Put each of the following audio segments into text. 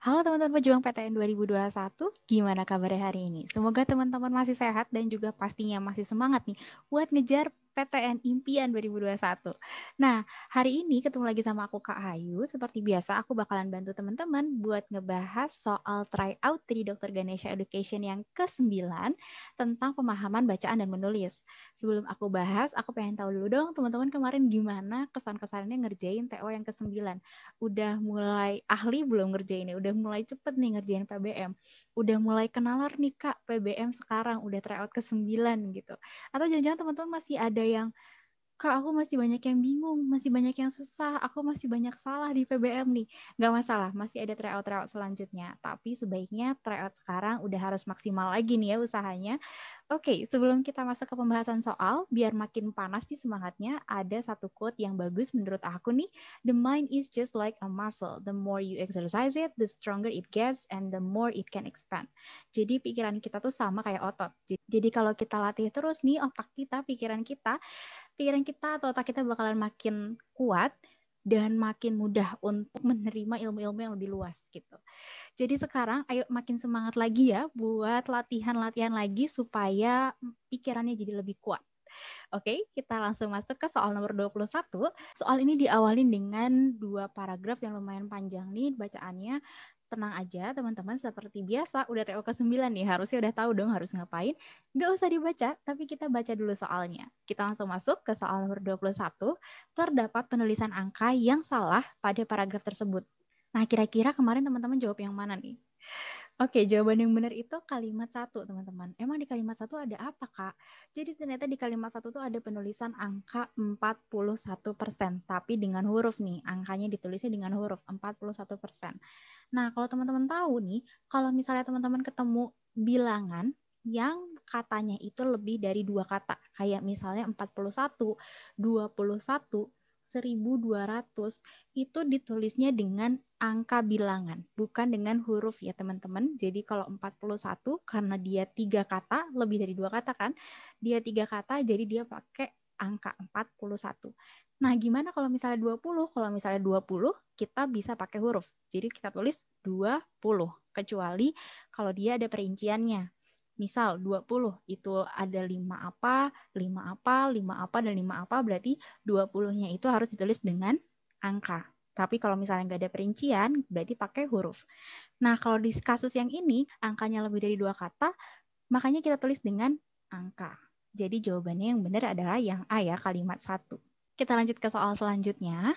Halo teman-teman pejuang PTN 2021, gimana kabarnya hari ini? Semoga teman-teman masih sehat dan juga pastinya masih semangat nih buat ngejar PTN Impian 2021. Nah, hari ini ketemu lagi sama aku Kak Ayu. Seperti biasa, aku bakalan bantu teman-teman buat ngebahas soal tryout dari Dr. Ganesha Education yang ke-9 tentang pemahaman bacaan dan menulis. Sebelum aku bahas, aku pengen tahu dulu dong teman-teman kemarin gimana kesan-kesannya ngerjain TO yang ke-9. Udah mulai ahli belum ngerjainnya? Udah mulai cepet nih ngerjain PBM udah mulai kenalar nih kak PBM sekarang udah tryout ke sembilan gitu atau jangan-jangan teman-teman masih ada yang kak aku masih banyak yang bingung masih banyak yang susah aku masih banyak salah di PBM nih nggak masalah masih ada tryout tryout selanjutnya tapi sebaiknya tryout sekarang udah harus maksimal lagi nih ya usahanya Oke, sebelum kita masuk ke pembahasan soal, biar makin panas nih semangatnya, ada satu quote yang bagus menurut aku nih. The mind is just like a muscle. The more you exercise it, the stronger it gets and the more it can expand. Jadi pikiran kita tuh sama kayak otot. Jadi kalau kita latih terus nih otak kita, pikiran kita, pikiran kita atau otak kita bakalan makin kuat, dan makin mudah untuk menerima ilmu-ilmu yang lebih luas gitu. Jadi sekarang ayo makin semangat lagi ya buat latihan-latihan lagi supaya pikirannya jadi lebih kuat. Oke, kita langsung masuk ke soal nomor 21. Soal ini diawalin dengan dua paragraf yang lumayan panjang nih bacaannya tenang aja teman-teman seperti biasa udah TO ke 9 nih harusnya udah tahu dong harus ngapain nggak usah dibaca tapi kita baca dulu soalnya kita langsung masuk ke soal nomor 21 terdapat penulisan angka yang salah pada paragraf tersebut nah kira-kira kemarin teman-teman jawab yang mana nih Oke, jawaban yang benar itu kalimat satu, teman-teman. Emang di kalimat satu ada apa, Kak? Jadi ternyata di kalimat satu tuh ada penulisan angka 41%, tapi dengan huruf nih. Angkanya ditulisnya dengan huruf, 41%. Nah, kalau teman-teman tahu nih, kalau misalnya teman-teman ketemu bilangan yang katanya itu lebih dari dua kata. Kayak misalnya 41, 21, 1200, itu ditulisnya dengan angka bilangan, bukan dengan huruf ya teman-teman. Jadi kalau 41 karena dia tiga kata, lebih dari dua kata kan, dia tiga kata jadi dia pakai angka 41. Nah gimana kalau misalnya 20? Kalau misalnya 20 kita bisa pakai huruf. Jadi kita tulis 20, kecuali kalau dia ada perinciannya. Misal 20 itu ada 5 apa, 5 apa, 5 apa, dan 5 apa, berarti 20-nya itu harus ditulis dengan angka. Tapi kalau misalnya nggak ada perincian, berarti pakai huruf. Nah, kalau di kasus yang ini, angkanya lebih dari dua kata, makanya kita tulis dengan angka. Jadi jawabannya yang benar adalah yang A ya, kalimat satu. Kita lanjut ke soal selanjutnya.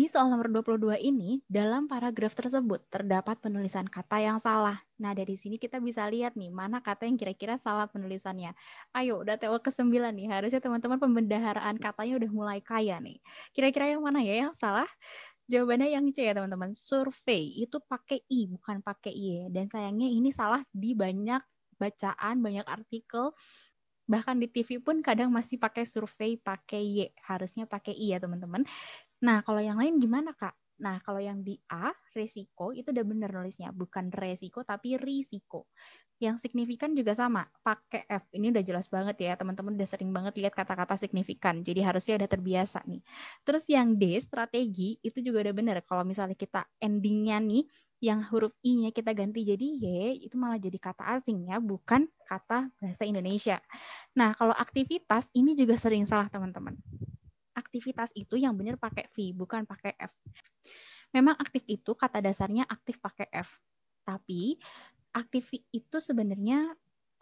Di soal nomor 22 ini, dalam paragraf tersebut terdapat penulisan kata yang salah. Nah, dari sini kita bisa lihat nih, mana kata yang kira-kira salah penulisannya. Ayo, udah TO ke-9 nih. Harusnya teman-teman pembendaharaan katanya udah mulai kaya nih. Kira-kira yang mana ya yang salah? Jawabannya yang C ya teman-teman. Survei itu pakai I, bukan pakai Y. Dan sayangnya ini salah di banyak bacaan, banyak artikel bahkan di TV pun kadang masih pakai survei pakai Y harusnya pakai I ya teman-teman Nah, kalau yang lain gimana, Kak? Nah, kalau yang di A, resiko, itu udah bener nulisnya. Bukan resiko, tapi risiko. Yang signifikan juga sama, pakai F. Ini udah jelas banget ya, teman-teman udah sering banget lihat kata-kata signifikan. Jadi harusnya udah terbiasa nih. Terus yang D, strategi, itu juga udah bener. Kalau misalnya kita endingnya nih, yang huruf I-nya kita ganti jadi Y, itu malah jadi kata asing ya, bukan kata bahasa Indonesia. Nah, kalau aktivitas, ini juga sering salah teman-teman aktivitas itu yang benar pakai V, bukan pakai F. Memang aktif itu kata dasarnya aktif pakai F. Tapi aktif itu sebenarnya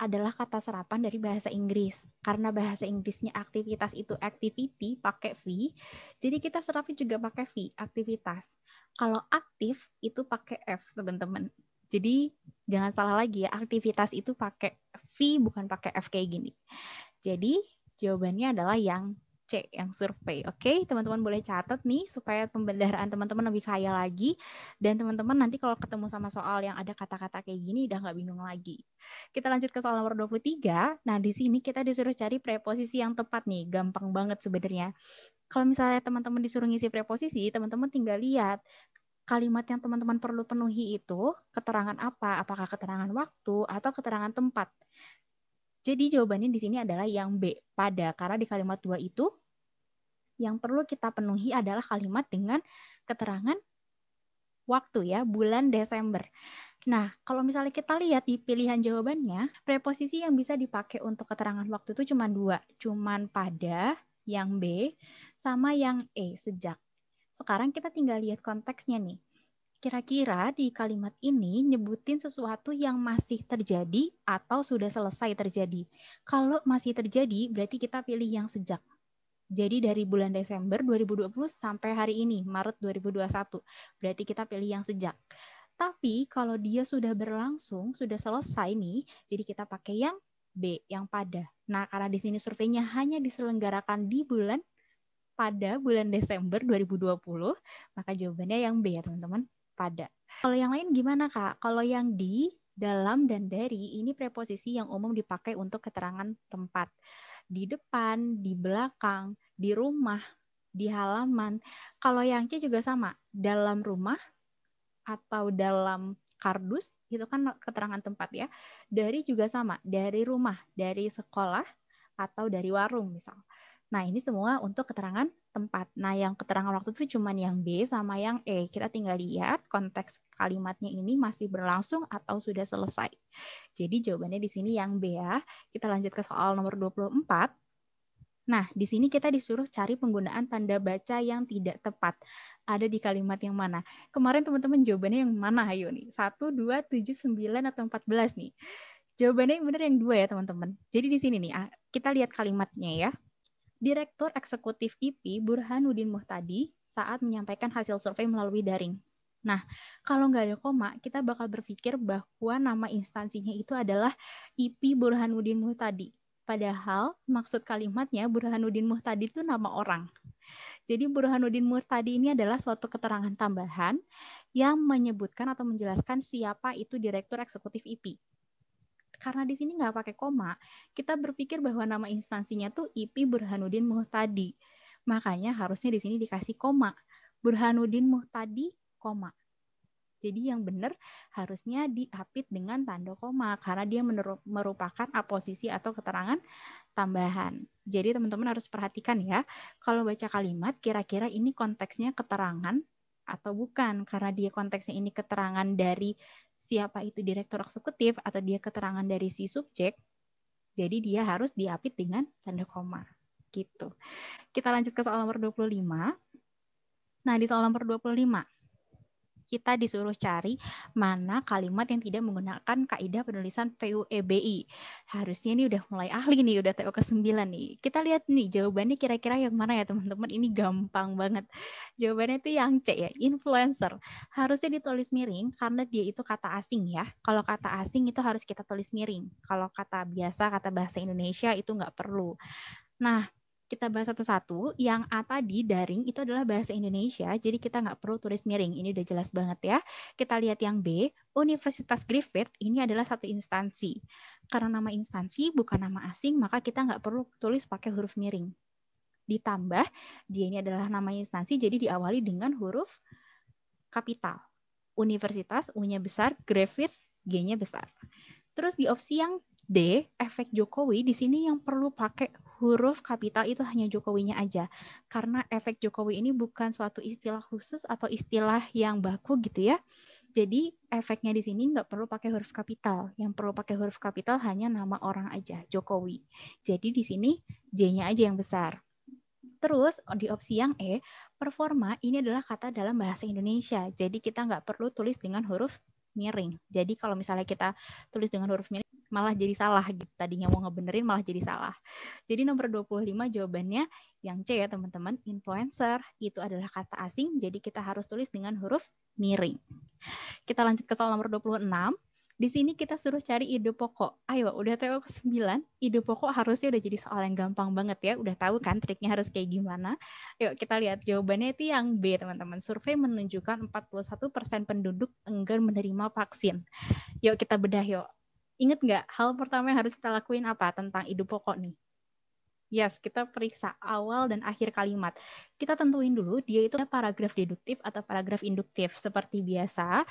adalah kata serapan dari bahasa Inggris. Karena bahasa Inggrisnya aktivitas itu activity pakai V, jadi kita serapi juga pakai V, aktivitas. Kalau aktif itu pakai F, teman-teman. Jadi jangan salah lagi ya, aktivitas itu pakai V bukan pakai F kayak gini. Jadi jawabannya adalah yang C yang survei. Oke, okay? teman-teman boleh catat nih supaya pembelajaran teman-teman lebih kaya lagi dan teman-teman nanti kalau ketemu sama soal yang ada kata-kata kayak gini udah nggak bingung lagi. Kita lanjut ke soal nomor 23. Nah, di sini kita disuruh cari preposisi yang tepat nih, gampang banget sebenarnya. Kalau misalnya teman-teman disuruh ngisi preposisi, teman-teman tinggal lihat kalimat yang teman-teman perlu penuhi itu keterangan apa, apakah keterangan waktu atau keterangan tempat. Jadi jawabannya di sini adalah yang B, pada. Karena di kalimat dua itu yang perlu kita penuhi adalah kalimat dengan keterangan waktu ya, bulan Desember. Nah, kalau misalnya kita lihat di pilihan jawabannya, preposisi yang bisa dipakai untuk keterangan waktu itu cuma dua, cuma pada yang B sama yang E, sejak. Sekarang kita tinggal lihat konteksnya nih. Kira-kira di kalimat ini nyebutin sesuatu yang masih terjadi atau sudah selesai terjadi. Kalau masih terjadi, berarti kita pilih yang sejak. Jadi dari bulan Desember 2020 sampai hari ini, Maret 2021. Berarti kita pilih yang sejak. Tapi kalau dia sudah berlangsung, sudah selesai nih, jadi kita pakai yang B, yang pada. Nah, karena di sini surveinya hanya diselenggarakan di bulan pada bulan Desember 2020, maka jawabannya yang B ya, teman-teman pada. Kalau yang lain gimana Kak? Kalau yang di, dalam dan dari ini preposisi yang umum dipakai untuk keterangan tempat. Di depan, di belakang, di rumah, di halaman. Kalau yang C juga sama, dalam rumah atau dalam kardus itu kan keterangan tempat ya. Dari juga sama, dari rumah, dari sekolah atau dari warung misal. Nah, ini semua untuk keterangan tempat. Nah, yang keterangan waktu itu cuma yang B sama yang E. Kita tinggal lihat konteks kalimatnya ini masih berlangsung atau sudah selesai. Jadi jawabannya di sini yang B ya. Kita lanjut ke soal nomor 24. Nah, di sini kita disuruh cari penggunaan tanda baca yang tidak tepat. Ada di kalimat yang mana? Kemarin teman-teman jawabannya yang mana? Ayo nih. 1, 2, 7, 9, atau 14 nih. Jawabannya yang benar yang dua ya teman-teman. Jadi di sini nih, kita lihat kalimatnya ya. Direktur Eksekutif IP Burhanuddin Muhtadi saat menyampaikan hasil survei melalui daring. Nah, kalau nggak ada koma, kita bakal berpikir bahwa nama instansinya itu adalah IP Burhanuddin Muhtadi. Padahal maksud kalimatnya Burhanuddin Muhtadi itu nama orang. Jadi Burhanuddin Muhtadi ini adalah suatu keterangan tambahan yang menyebutkan atau menjelaskan siapa itu direktur eksekutif IP karena di sini nggak pakai koma, kita berpikir bahwa nama instansinya tuh IP Burhanuddin Muhtadi. Makanya harusnya di sini dikasih koma. Burhanuddin Muhtadi, koma. Jadi yang benar harusnya diapit dengan tanda koma karena dia merupakan aposisi atau keterangan tambahan. Jadi teman-teman harus perhatikan ya, kalau baca kalimat kira-kira ini konteksnya keterangan atau bukan karena dia konteksnya ini keterangan dari siapa itu direktur eksekutif atau dia keterangan dari si subjek, jadi dia harus diapit dengan tanda koma. Gitu. Kita lanjut ke soal nomor 25. Nah, di soal nomor 25, kita disuruh cari mana kalimat yang tidak menggunakan kaidah penulisan PUEBI. Harusnya ini udah mulai ahli nih, udah TO ke-9 nih. Kita lihat nih jawabannya kira-kira yang mana ya teman-teman. Ini gampang banget. Jawabannya itu yang C ya, influencer. Harusnya ditulis miring karena dia itu kata asing ya. Kalau kata asing itu harus kita tulis miring. Kalau kata biasa, kata bahasa Indonesia itu nggak perlu. Nah, kita bahas satu-satu. Yang A tadi daring itu adalah bahasa Indonesia, jadi kita nggak perlu tulis miring. Ini udah jelas banget ya. Kita lihat yang B, Universitas Griffith ini adalah satu instansi. Karena nama instansi bukan nama asing, maka kita nggak perlu tulis pakai huruf miring. Ditambah dia ini adalah nama instansi, jadi diawali dengan huruf kapital. Universitas U-nya besar, Griffith G-nya besar. Terus di opsi yang D, efek Jokowi di sini yang perlu pakai huruf kapital itu hanya Jokowinya aja. Karena efek Jokowi ini bukan suatu istilah khusus atau istilah yang baku gitu ya. Jadi efeknya di sini nggak perlu pakai huruf kapital. Yang perlu pakai huruf kapital hanya nama orang aja, Jokowi. Jadi di sini J-nya aja yang besar. Terus di opsi yang E, performa ini adalah kata dalam bahasa Indonesia. Jadi kita nggak perlu tulis dengan huruf miring. Jadi kalau misalnya kita tulis dengan huruf miring, malah jadi salah gitu. Tadinya mau ngebenerin malah jadi salah. Jadi nomor 25 jawabannya yang C ya teman-teman, influencer itu adalah kata asing jadi kita harus tulis dengan huruf miring. Kita lanjut ke soal nomor 26. Di sini kita suruh cari ide pokok. Ayo, udah tahu ke 9, ide pokok harusnya udah jadi soal yang gampang banget ya. Udah tahu kan triknya harus kayak gimana. Yuk kita lihat jawabannya itu yang B, teman-teman. Survei menunjukkan 41% penduduk enggan menerima vaksin. Yuk kita bedah yuk. Ingat nggak hal pertama yang harus kita lakuin apa tentang ide pokok nih? Yes, kita periksa awal dan akhir kalimat. Kita tentuin dulu dia itu paragraf deduktif atau paragraf induktif. Seperti biasa,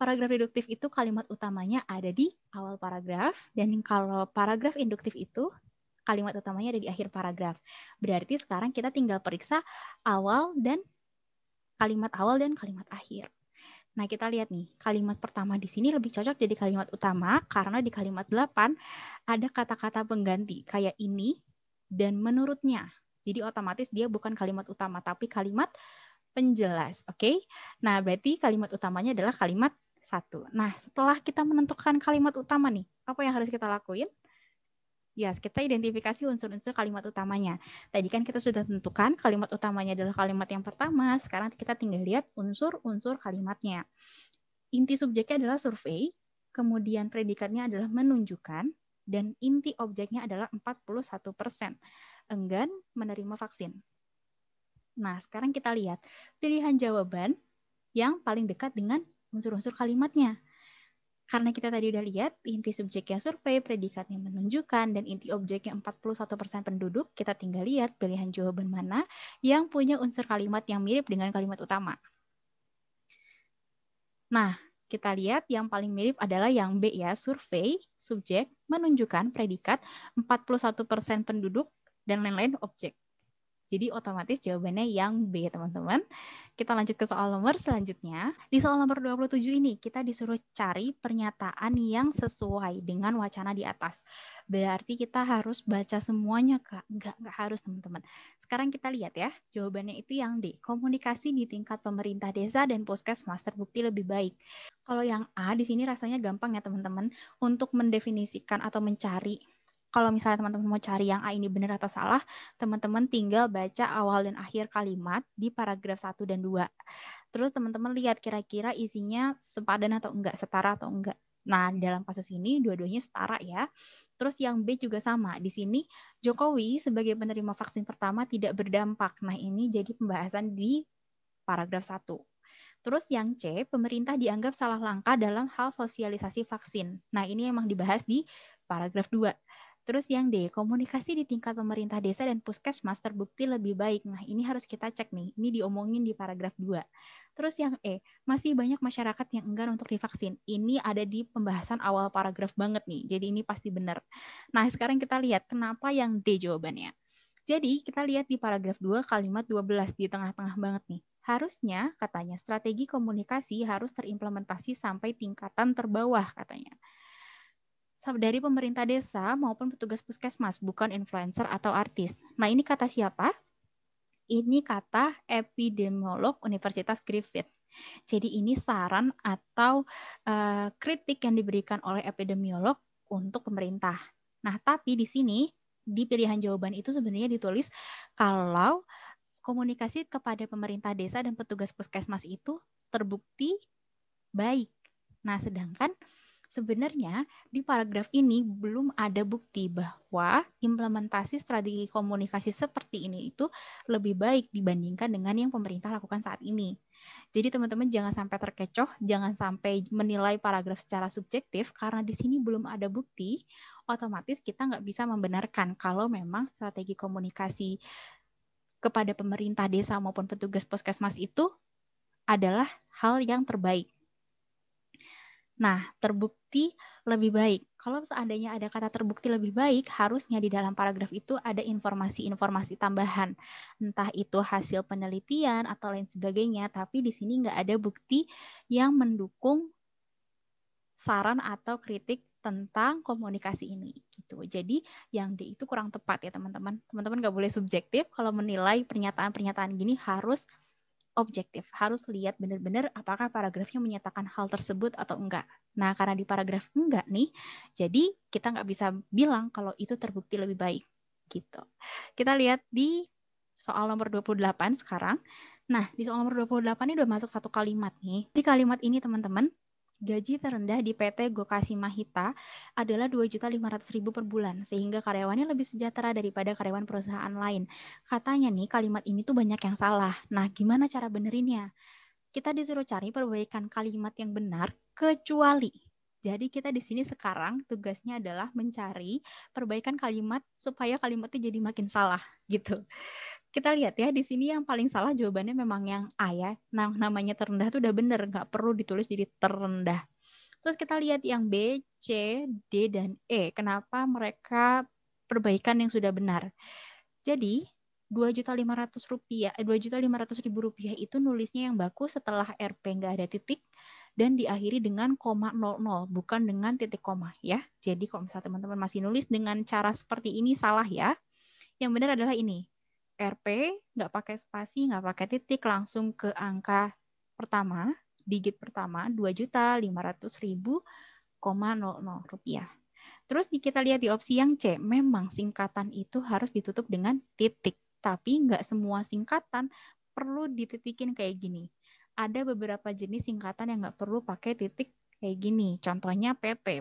paragraf deduktif itu kalimat utamanya ada di awal paragraf dan kalau paragraf induktif itu kalimat utamanya ada di akhir paragraf. Berarti sekarang kita tinggal periksa awal dan kalimat awal dan kalimat akhir. Nah, kita lihat nih, kalimat pertama di sini lebih cocok jadi kalimat utama karena di kalimat 8 ada kata-kata pengganti kayak ini dan menurutnya. Jadi otomatis dia bukan kalimat utama tapi kalimat penjelas, oke? Okay? Nah, berarti kalimat utamanya adalah kalimat satu. Nah, setelah kita menentukan kalimat utama nih, apa yang harus kita lakuin? Ya, yes, kita identifikasi unsur-unsur kalimat utamanya. Tadi kan kita sudah tentukan kalimat utamanya adalah kalimat yang pertama. Sekarang kita tinggal lihat unsur-unsur kalimatnya. Inti subjeknya adalah survei, kemudian predikatnya adalah menunjukkan, dan inti objeknya adalah 41 persen. Enggan menerima vaksin. Nah, sekarang kita lihat pilihan jawaban yang paling dekat dengan unsur-unsur kalimatnya. Karena kita tadi udah lihat, inti subjeknya survei, predikatnya menunjukkan, dan inti objeknya 41% penduduk, kita tinggal lihat pilihan jawaban mana yang punya unsur kalimat yang mirip dengan kalimat utama. Nah, kita lihat yang paling mirip adalah yang B ya, survei, subjek, menunjukkan, predikat, 41% penduduk, dan lain-lain objek. Jadi otomatis jawabannya yang B, teman-teman. Kita lanjut ke soal nomor selanjutnya. Di soal nomor 27 ini, kita disuruh cari pernyataan yang sesuai dengan wacana di atas. Berarti kita harus baca semuanya, Kak. Enggak, enggak harus, teman-teman. Sekarang kita lihat ya, jawabannya itu yang D. Komunikasi di tingkat pemerintah desa dan puskesmas terbukti lebih baik. Kalau yang A, di sini rasanya gampang ya, teman-teman. Untuk mendefinisikan atau mencari kalau misalnya teman-teman mau cari yang A ini benar atau salah, teman-teman tinggal baca awal dan akhir kalimat di paragraf 1 dan 2. Terus teman-teman lihat kira-kira isinya sepadan atau enggak, setara atau enggak. Nah, dalam kasus ini dua-duanya setara ya. Terus yang B juga sama. Di sini Jokowi sebagai penerima vaksin pertama tidak berdampak. Nah, ini jadi pembahasan di paragraf 1. Terus yang C, pemerintah dianggap salah langkah dalam hal sosialisasi vaksin. Nah, ini emang dibahas di paragraf 2. Terus yang D, komunikasi di tingkat pemerintah desa dan puskesmas terbukti lebih baik. Nah, ini harus kita cek nih. Ini diomongin di paragraf 2. Terus yang E, masih banyak masyarakat yang enggan untuk divaksin. Ini ada di pembahasan awal paragraf banget nih. Jadi ini pasti benar. Nah, sekarang kita lihat kenapa yang D jawabannya. Jadi kita lihat di paragraf 2 kalimat 12 di tengah-tengah banget nih. Harusnya, katanya, strategi komunikasi harus terimplementasi sampai tingkatan terbawah, katanya dari pemerintah desa maupun petugas puskesmas, bukan influencer atau artis. Nah, ini kata siapa? Ini kata epidemiolog Universitas Griffith. Jadi ini saran atau uh, kritik yang diberikan oleh epidemiolog untuk pemerintah. Nah, tapi di sini di pilihan jawaban itu sebenarnya ditulis kalau komunikasi kepada pemerintah desa dan petugas puskesmas itu terbukti baik. Nah, sedangkan Sebenarnya di paragraf ini belum ada bukti bahwa implementasi strategi komunikasi seperti ini itu lebih baik dibandingkan dengan yang pemerintah lakukan saat ini. Jadi teman-teman jangan sampai terkecoh, jangan sampai menilai paragraf secara subjektif karena di sini belum ada bukti, otomatis kita nggak bisa membenarkan kalau memang strategi komunikasi kepada pemerintah desa maupun petugas poskesmas itu adalah hal yang terbaik Nah, terbukti lebih baik. Kalau seandainya ada kata terbukti lebih baik, harusnya di dalam paragraf itu ada informasi-informasi tambahan. Entah itu hasil penelitian atau lain sebagainya, tapi di sini nggak ada bukti yang mendukung saran atau kritik tentang komunikasi ini gitu. Jadi yang D itu kurang tepat ya teman-teman. Teman-teman nggak boleh subjektif kalau menilai pernyataan-pernyataan gini harus objektif, harus lihat benar-benar apakah paragrafnya menyatakan hal tersebut atau enggak. Nah, karena di paragraf enggak nih, jadi kita nggak bisa bilang kalau itu terbukti lebih baik. gitu. Kita lihat di soal nomor 28 sekarang. Nah, di soal nomor 28 ini udah masuk satu kalimat nih. Di kalimat ini, teman-teman, Gaji terendah di PT Gokasi Mahita adalah 2.500.000 per bulan, sehingga karyawannya lebih sejahtera daripada karyawan perusahaan lain. Katanya nih, kalimat ini tuh banyak yang salah. Nah, gimana cara benerinnya? Kita disuruh cari perbaikan kalimat yang benar, kecuali. Jadi kita di sini sekarang tugasnya adalah mencari perbaikan kalimat supaya kalimatnya jadi makin salah gitu kita lihat ya di sini yang paling salah jawabannya memang yang A ya. Nah, namanya terendah itu udah bener, nggak perlu ditulis jadi terendah. Terus kita lihat yang B, C, D, dan E. Kenapa mereka perbaikan yang sudah benar. Jadi, dua juta lima ratus rupiah eh, dua juta lima ratus ribu rupiah itu nulisnya yang baku setelah RP nggak ada titik dan diakhiri dengan koma nol nol, bukan dengan titik koma ya. Jadi kalau misalnya teman-teman masih nulis dengan cara seperti ini salah ya. Yang benar adalah ini RP, nggak pakai spasi, nggak pakai titik, langsung ke angka pertama, digit pertama, juta 2.500.000,00 rupiah. Terus kita lihat di opsi yang C, memang singkatan itu harus ditutup dengan titik. Tapi nggak semua singkatan perlu dititikin kayak gini. Ada beberapa jenis singkatan yang nggak perlu pakai titik kayak gini. Contohnya PT.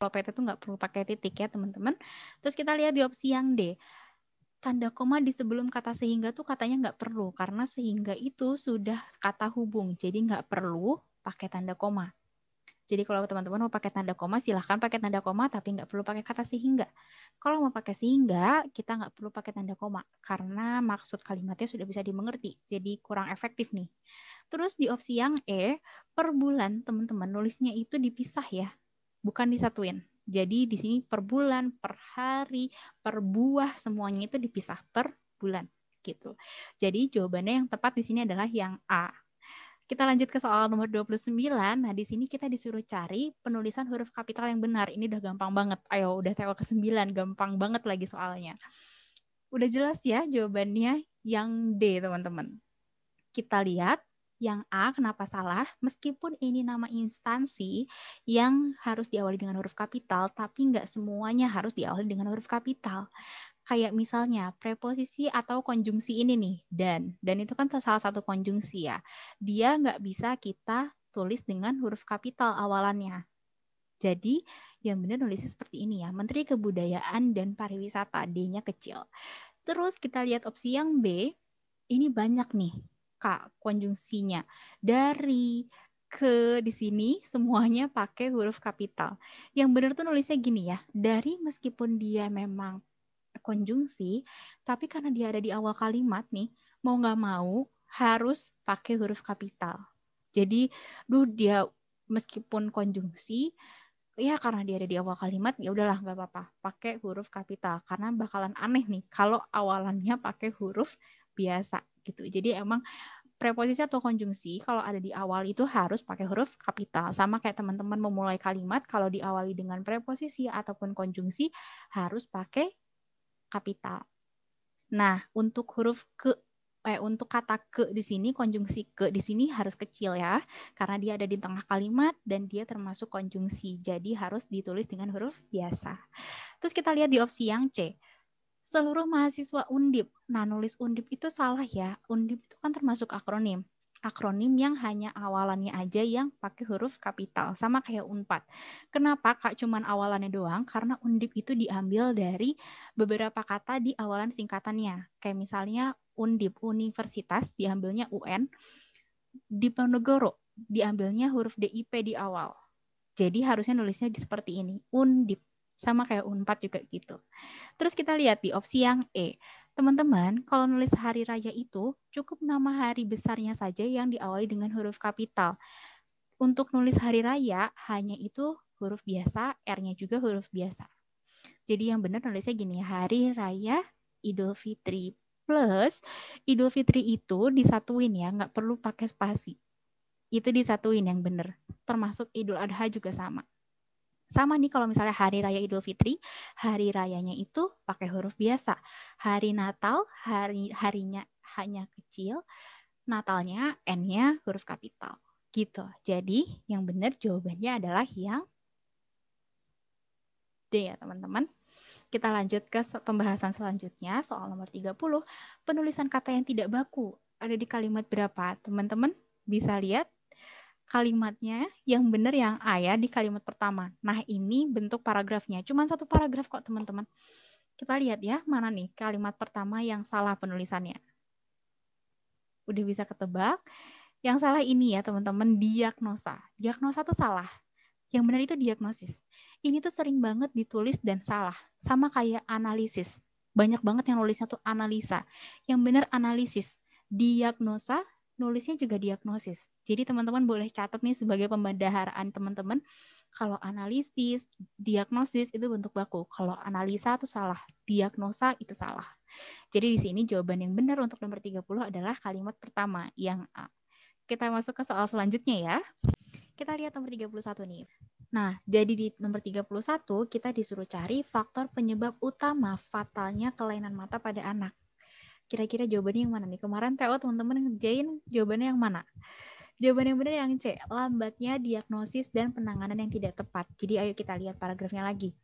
Kalau PT itu nggak perlu pakai titik ya teman-teman. Terus kita lihat di opsi yang D tanda koma di sebelum kata sehingga tuh katanya nggak perlu karena sehingga itu sudah kata hubung jadi nggak perlu pakai tanda koma jadi kalau teman-teman mau pakai tanda koma silahkan pakai tanda koma tapi nggak perlu pakai kata sehingga kalau mau pakai sehingga kita nggak perlu pakai tanda koma karena maksud kalimatnya sudah bisa dimengerti jadi kurang efektif nih terus di opsi yang E per bulan teman-teman nulisnya itu dipisah ya bukan disatuin jadi di sini per bulan, per hari, per buah semuanya itu dipisah per bulan gitu. Jadi jawabannya yang tepat di sini adalah yang A. Kita lanjut ke soal nomor 29. Nah, di sini kita disuruh cari penulisan huruf kapital yang benar. Ini udah gampang banget. Ayo, udah TO ke 9, gampang banget lagi soalnya. Udah jelas ya jawabannya yang D, teman-teman. Kita lihat yang A kenapa salah meskipun ini nama instansi yang harus diawali dengan huruf kapital tapi nggak semuanya harus diawali dengan huruf kapital kayak misalnya preposisi atau konjungsi ini nih dan dan itu kan salah satu konjungsi ya dia nggak bisa kita tulis dengan huruf kapital awalannya jadi yang benar nulisnya seperti ini ya Menteri Kebudayaan dan Pariwisata D-nya kecil terus kita lihat opsi yang B ini banyak nih ka konjungsinya. Dari ke di sini semuanya pakai huruf kapital. Yang benar tuh nulisnya gini ya. Dari meskipun dia memang konjungsi, tapi karena dia ada di awal kalimat nih, mau nggak mau harus pakai huruf kapital. Jadi, duh dia meskipun konjungsi, ya karena dia ada di awal kalimat, ya udahlah nggak apa-apa, pakai huruf kapital karena bakalan aneh nih kalau awalannya pakai huruf biasa gitu. Jadi emang preposisi atau konjungsi kalau ada di awal itu harus pakai huruf kapital. Sama kayak teman-teman memulai kalimat kalau diawali dengan preposisi ataupun konjungsi harus pakai kapital. Nah, untuk huruf ke eh untuk kata ke di sini konjungsi ke di sini harus kecil ya karena dia ada di tengah kalimat dan dia termasuk konjungsi. Jadi harus ditulis dengan huruf biasa. Terus kita lihat di opsi yang C seluruh mahasiswa Undip. Nah, nulis Undip itu salah ya. Undip itu kan termasuk akronim. Akronim yang hanya awalannya aja yang pakai huruf kapital, sama kayak UNPAD. Kenapa Kak cuman awalannya doang? Karena Undip itu diambil dari beberapa kata di awalan singkatannya. Kayak misalnya Undip, universitas diambilnya UN, Diponegoro diambilnya huruf DIP di awal. Jadi harusnya nulisnya seperti ini, Undip sama kayak UNPAD juga gitu. Terus kita lihat di opsi yang E. Teman-teman, kalau nulis hari raya itu cukup nama hari besarnya saja yang diawali dengan huruf kapital. Untuk nulis hari raya hanya itu huruf biasa, R-nya juga huruf biasa. Jadi yang benar nulisnya gini, hari raya Idul Fitri plus Idul Fitri itu disatuin ya, nggak perlu pakai spasi. Itu disatuin yang benar. Termasuk Idul Adha juga sama. Sama nih kalau misalnya hari raya Idul Fitri, hari rayanya itu pakai huruf biasa. Hari Natal, hari harinya hanya kecil, Natalnya N-nya huruf kapital. Gitu. Jadi yang benar jawabannya adalah yang D ya teman-teman. Kita lanjut ke pembahasan selanjutnya soal nomor 30, penulisan kata yang tidak baku. Ada di kalimat berapa? Teman-teman bisa lihat kalimatnya yang benar yang A ya di kalimat pertama. Nah, ini bentuk paragrafnya. Cuman satu paragraf kok, teman-teman. Kita lihat ya, mana nih kalimat pertama yang salah penulisannya. Udah bisa ketebak. Yang salah ini ya, teman-teman, diagnosa. Diagnosa itu salah. Yang benar itu diagnosis. Ini tuh sering banget ditulis dan salah. Sama kayak analisis. Banyak banget yang nulisnya tuh analisa. Yang benar analisis. Diagnosa nulisnya juga diagnosis. Jadi teman-teman boleh catat nih sebagai pembendaharaan teman-teman. Kalau analisis, diagnosis itu bentuk baku. Kalau analisa itu salah, diagnosa itu salah. Jadi di sini jawaban yang benar untuk nomor 30 adalah kalimat pertama yang A. Kita masuk ke soal selanjutnya ya. Kita lihat nomor 31 nih. Nah, jadi di nomor 31 kita disuruh cari faktor penyebab utama fatalnya kelainan mata pada anak. Kira-kira jawabannya yang mana nih? Kemarin TO teman-teman ngerjain jawabannya yang mana? Jawaban yang benar yang C, lambatnya diagnosis dan penanganan yang tidak tepat. Jadi ayo kita lihat paragrafnya lagi.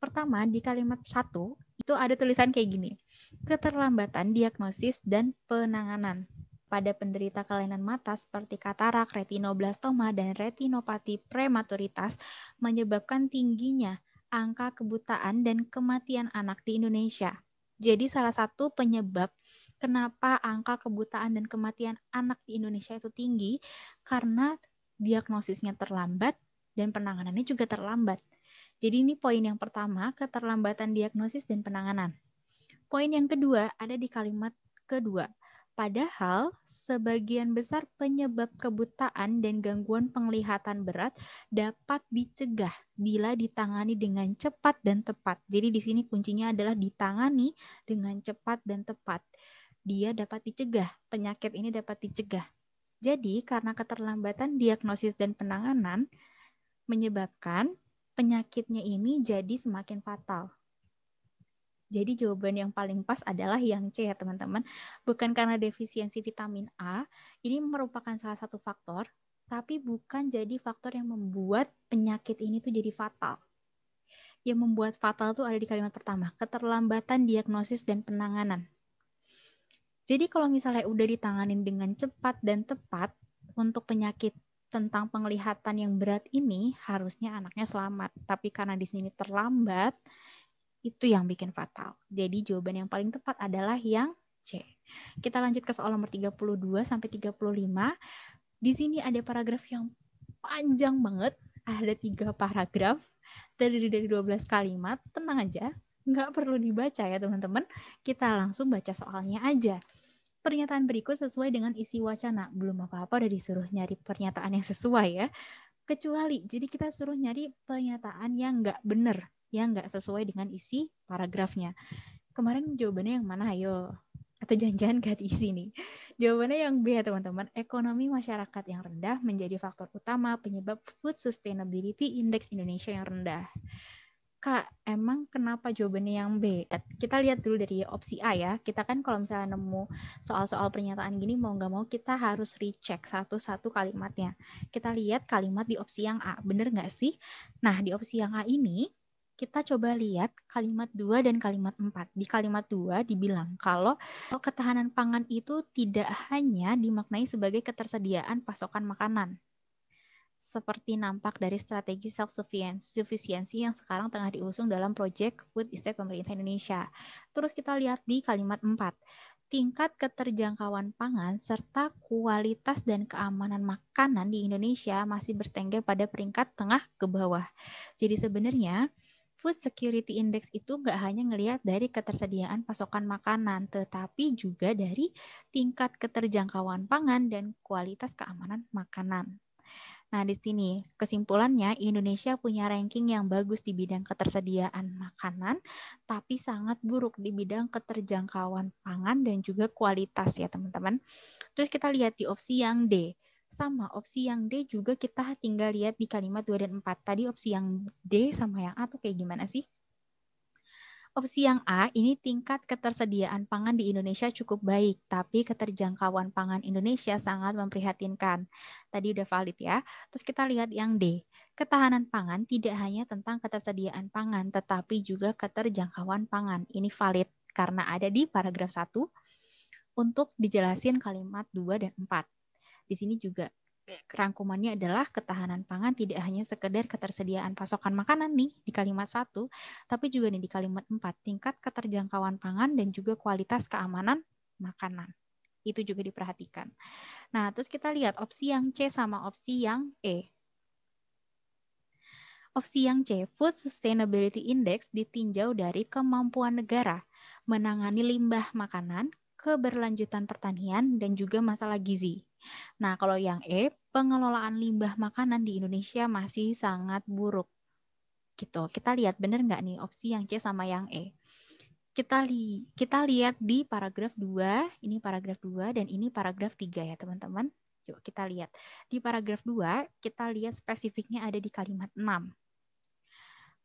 Pertama, di kalimat 1 itu ada tulisan kayak gini. Keterlambatan diagnosis dan penanganan pada penderita kelainan mata seperti katarak, retinoblastoma, dan retinopati prematuritas menyebabkan tingginya angka kebutaan dan kematian anak di Indonesia jadi salah satu penyebab kenapa angka kebutaan dan kematian anak di Indonesia itu tinggi karena diagnosisnya terlambat dan penanganannya juga terlambat. Jadi ini poin yang pertama, keterlambatan diagnosis dan penanganan. Poin yang kedua ada di kalimat kedua. Padahal, sebagian besar penyebab kebutaan dan gangguan penglihatan berat dapat dicegah bila ditangani dengan cepat dan tepat. Jadi di sini kuncinya adalah ditangani dengan cepat dan tepat. Dia dapat dicegah, penyakit ini dapat dicegah. Jadi karena keterlambatan diagnosis dan penanganan menyebabkan penyakitnya ini jadi semakin fatal. Jadi jawaban yang paling pas adalah yang C ya teman-teman. Bukan karena defisiensi vitamin A, ini merupakan salah satu faktor, tapi bukan jadi faktor yang membuat penyakit ini tuh jadi fatal. Yang membuat fatal tuh ada di kalimat pertama, keterlambatan diagnosis dan penanganan. Jadi kalau misalnya udah ditanganin dengan cepat dan tepat untuk penyakit tentang penglihatan yang berat ini harusnya anaknya selamat. Tapi karena di sini terlambat, itu yang bikin fatal. Jadi jawaban yang paling tepat adalah yang C. Kita lanjut ke soal nomor 32 sampai 35. Di sini ada paragraf yang panjang banget. Ada tiga paragraf terdiri dari 12 kalimat. Tenang aja, nggak perlu dibaca ya teman-teman. Kita langsung baca soalnya aja. Pernyataan berikut sesuai dengan isi wacana. Belum apa-apa udah disuruh nyari pernyataan yang sesuai ya. Kecuali, jadi kita suruh nyari pernyataan yang nggak benar yang nggak sesuai dengan isi paragrafnya. Kemarin jawabannya yang mana? Ayo. Atau jangan-jangan gak diisi nih. Jawabannya yang B ya teman-teman. Ekonomi masyarakat yang rendah menjadi faktor utama penyebab Food Sustainability Index Indonesia yang rendah. Kak, emang kenapa jawabannya yang B? Kita lihat dulu dari opsi A ya. Kita kan kalau misalnya nemu soal-soal pernyataan gini, mau nggak mau kita harus recheck satu-satu kalimatnya. Kita lihat kalimat di opsi yang A, bener nggak sih? Nah, di opsi yang A ini, kita coba lihat kalimat 2 dan kalimat 4. Di kalimat 2 dibilang kalau ketahanan pangan itu tidak hanya dimaknai sebagai ketersediaan pasokan makanan. Seperti nampak dari strategi self-sufficiency yang sekarang tengah diusung dalam proyek Food Estate Pemerintah Indonesia. Terus kita lihat di kalimat 4. Tingkat keterjangkauan pangan serta kualitas dan keamanan makanan di Indonesia masih bertengger pada peringkat tengah ke bawah. Jadi sebenarnya Food Security Index itu nggak hanya ngelihat dari ketersediaan pasokan makanan, tetapi juga dari tingkat keterjangkauan pangan dan kualitas keamanan makanan. Nah, di sini kesimpulannya Indonesia punya ranking yang bagus di bidang ketersediaan makanan, tapi sangat buruk di bidang keterjangkauan pangan dan juga kualitas ya, teman-teman. Terus kita lihat di opsi yang D sama, opsi yang D juga kita tinggal lihat di kalimat 2 dan 4. Tadi opsi yang D sama yang A tuh kayak gimana sih? Opsi yang A ini tingkat ketersediaan pangan di Indonesia cukup baik, tapi keterjangkauan pangan Indonesia sangat memprihatinkan. Tadi udah valid ya. Terus kita lihat yang D. Ketahanan pangan tidak hanya tentang ketersediaan pangan, tetapi juga keterjangkauan pangan. Ini valid karena ada di paragraf 1 untuk dijelasin kalimat 2 dan 4 di sini juga kerangkumannya adalah ketahanan pangan tidak hanya sekedar ketersediaan pasokan makanan nih di kalimat satu, tapi juga nih di kalimat empat tingkat keterjangkauan pangan dan juga kualitas keamanan makanan. Itu juga diperhatikan. Nah, terus kita lihat opsi yang C sama opsi yang E. Opsi yang C, Food Sustainability Index ditinjau dari kemampuan negara menangani limbah makanan, keberlanjutan pertanian, dan juga masalah gizi. Nah, kalau yang E, pengelolaan limbah makanan di Indonesia masih sangat buruk. Gitu. Kita lihat benar nggak nih opsi yang C sama yang E. Kita li kita lihat di paragraf 2, ini paragraf 2 dan ini paragraf 3 ya, teman-teman. Yuk kita lihat. Di paragraf 2, kita lihat spesifiknya ada di kalimat 6.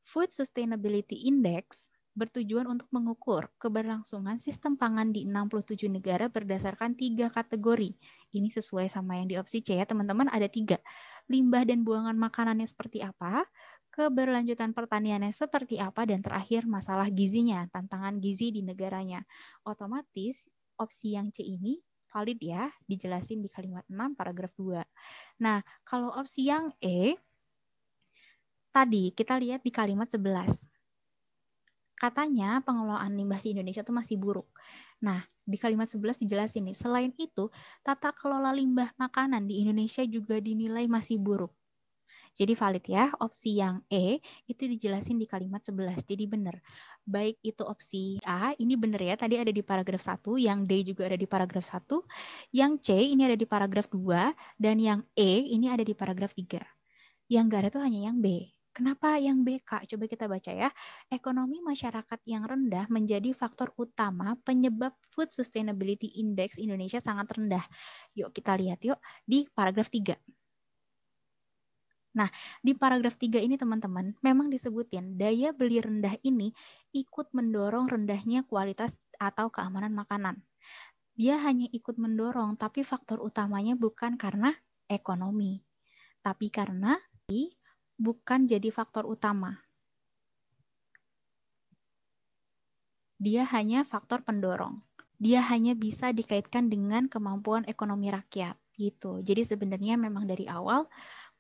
Food Sustainability Index bertujuan untuk mengukur keberlangsungan sistem pangan di 67 negara berdasarkan tiga kategori. Ini sesuai sama yang di opsi C ya teman-teman, ada tiga. Limbah dan buangan makanannya seperti apa, keberlanjutan pertaniannya seperti apa, dan terakhir masalah gizinya, tantangan gizi di negaranya. Otomatis opsi yang C ini valid ya, dijelasin di kalimat 6 paragraf 2. Nah, kalau opsi yang E, tadi kita lihat di kalimat 11 Katanya pengelolaan limbah di Indonesia itu masih buruk. Nah, di kalimat 11 dijelasin nih, selain itu, tata kelola limbah makanan di Indonesia juga dinilai masih buruk. Jadi valid ya, opsi yang E itu dijelasin di kalimat 11. Jadi benar. Baik itu opsi A, ini benar ya. Tadi ada di paragraf 1, yang D juga ada di paragraf 1, yang C ini ada di paragraf 2, dan yang E ini ada di paragraf 3. Yang gara itu hanya yang B. Kenapa yang BK? Coba kita baca ya. Ekonomi masyarakat yang rendah menjadi faktor utama penyebab Food Sustainability Index Indonesia sangat rendah. Yuk kita lihat yuk di paragraf 3. Nah, di paragraf 3 ini teman-teman, memang disebutin daya beli rendah ini ikut mendorong rendahnya kualitas atau keamanan makanan. Dia hanya ikut mendorong, tapi faktor utamanya bukan karena ekonomi, tapi karena bukan jadi faktor utama. Dia hanya faktor pendorong. Dia hanya bisa dikaitkan dengan kemampuan ekonomi rakyat gitu. Jadi sebenarnya memang dari awal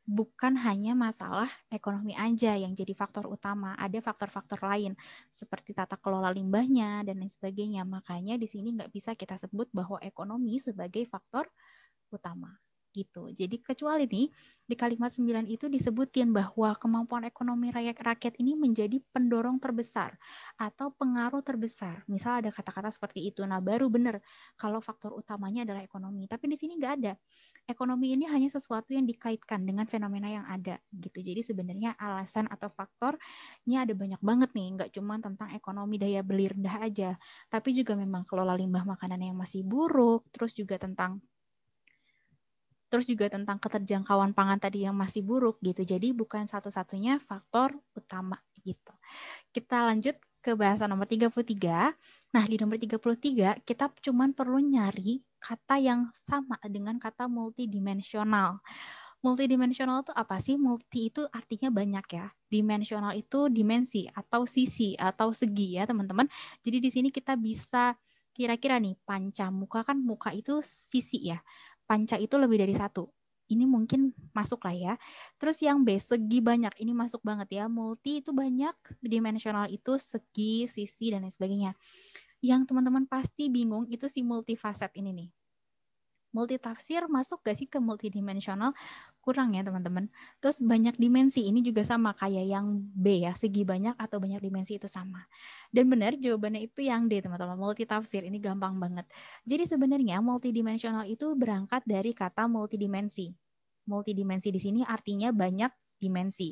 bukan hanya masalah ekonomi aja yang jadi faktor utama, ada faktor-faktor lain seperti tata kelola limbahnya dan lain sebagainya. Makanya di sini nggak bisa kita sebut bahwa ekonomi sebagai faktor utama gitu. Jadi kecuali nih di kalimat 9 itu disebutin bahwa kemampuan ekonomi rakyat rakyat ini menjadi pendorong terbesar atau pengaruh terbesar. Misal ada kata-kata seperti itu. Nah, baru benar kalau faktor utamanya adalah ekonomi. Tapi di sini nggak ada. Ekonomi ini hanya sesuatu yang dikaitkan dengan fenomena yang ada gitu. Jadi sebenarnya alasan atau faktornya ada banyak banget nih, nggak cuma tentang ekonomi daya beli rendah aja, tapi juga memang kelola limbah makanan yang masih buruk, terus juga tentang terus juga tentang keterjangkauan pangan tadi yang masih buruk gitu. Jadi bukan satu-satunya faktor utama gitu. Kita lanjut ke bahasan nomor 33. Nah, di nomor 33 kita cuman perlu nyari kata yang sama dengan kata multidimensional. Multidimensional itu apa sih? Multi itu artinya banyak ya. Dimensional itu dimensi atau sisi atau segi ya, teman-teman. Jadi di sini kita bisa kira-kira nih panca muka kan muka itu sisi ya panca itu lebih dari satu. Ini mungkin masuk lah ya. Terus yang B, segi banyak. Ini masuk banget ya. Multi itu banyak, dimensional itu segi, sisi, dan lain sebagainya. Yang teman-teman pasti bingung itu si multifaset ini nih multitafsir masuk gak sih ke multidimensional? Kurang ya teman-teman. Terus banyak dimensi ini juga sama kayak yang B ya, segi banyak atau banyak dimensi itu sama. Dan benar jawabannya itu yang D teman-teman, multitafsir ini gampang banget. Jadi sebenarnya multidimensional itu berangkat dari kata multidimensi. Multidimensi di sini artinya banyak dimensi.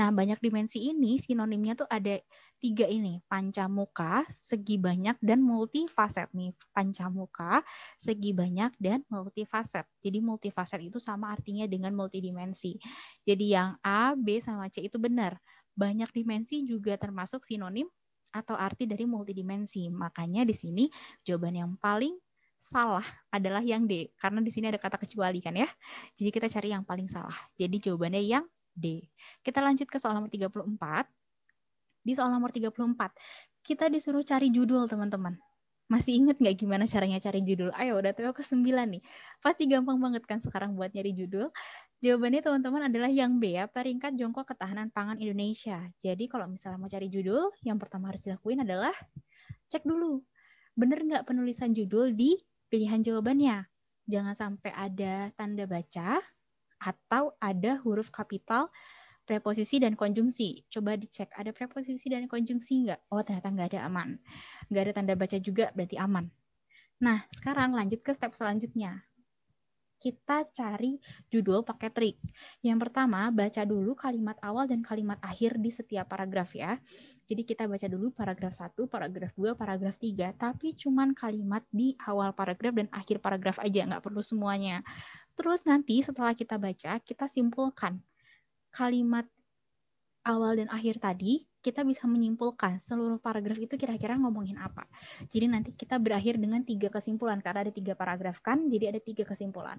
Nah, banyak dimensi ini sinonimnya tuh ada tiga ini, pancamuka, segi banyak, dan multifaset nih. Pancamuka, segi banyak, dan multifaset. Jadi multifaset itu sama artinya dengan multidimensi. Jadi yang A, B, sama C itu benar. Banyak dimensi juga termasuk sinonim atau arti dari multidimensi. Makanya di sini jawaban yang paling salah adalah yang D karena di sini ada kata kecuali kan ya. Jadi kita cari yang paling salah. Jadi jawabannya yang D. Kita lanjut ke soal nomor 34. Di soal nomor 34, kita disuruh cari judul, teman-teman. Masih inget nggak gimana caranya cari judul? Ayo, udah tahu ke 9 nih. Pasti gampang banget kan sekarang buat nyari judul. Jawabannya teman-teman adalah yang B ya, peringkat jongkok ketahanan pangan Indonesia. Jadi kalau misalnya mau cari judul, yang pertama harus dilakuin adalah cek dulu. Bener nggak penulisan judul di pilihan jawabannya? Jangan sampai ada tanda baca, atau ada huruf kapital preposisi dan konjungsi. Coba dicek, ada preposisi dan konjungsi enggak? Oh, ternyata enggak ada aman. Enggak ada tanda baca juga, berarti aman. Nah, sekarang lanjut ke step selanjutnya. Kita cari judul pakai trik. Yang pertama, baca dulu kalimat awal dan kalimat akhir di setiap paragraf ya. Jadi kita baca dulu paragraf 1, paragraf 2, paragraf 3, tapi cuman kalimat di awal paragraf dan akhir paragraf aja, nggak perlu semuanya. Terus nanti setelah kita baca, kita simpulkan kalimat awal dan akhir tadi, kita bisa menyimpulkan seluruh paragraf itu kira-kira ngomongin apa. Jadi nanti kita berakhir dengan tiga kesimpulan, karena ada tiga paragraf kan, jadi ada tiga kesimpulan.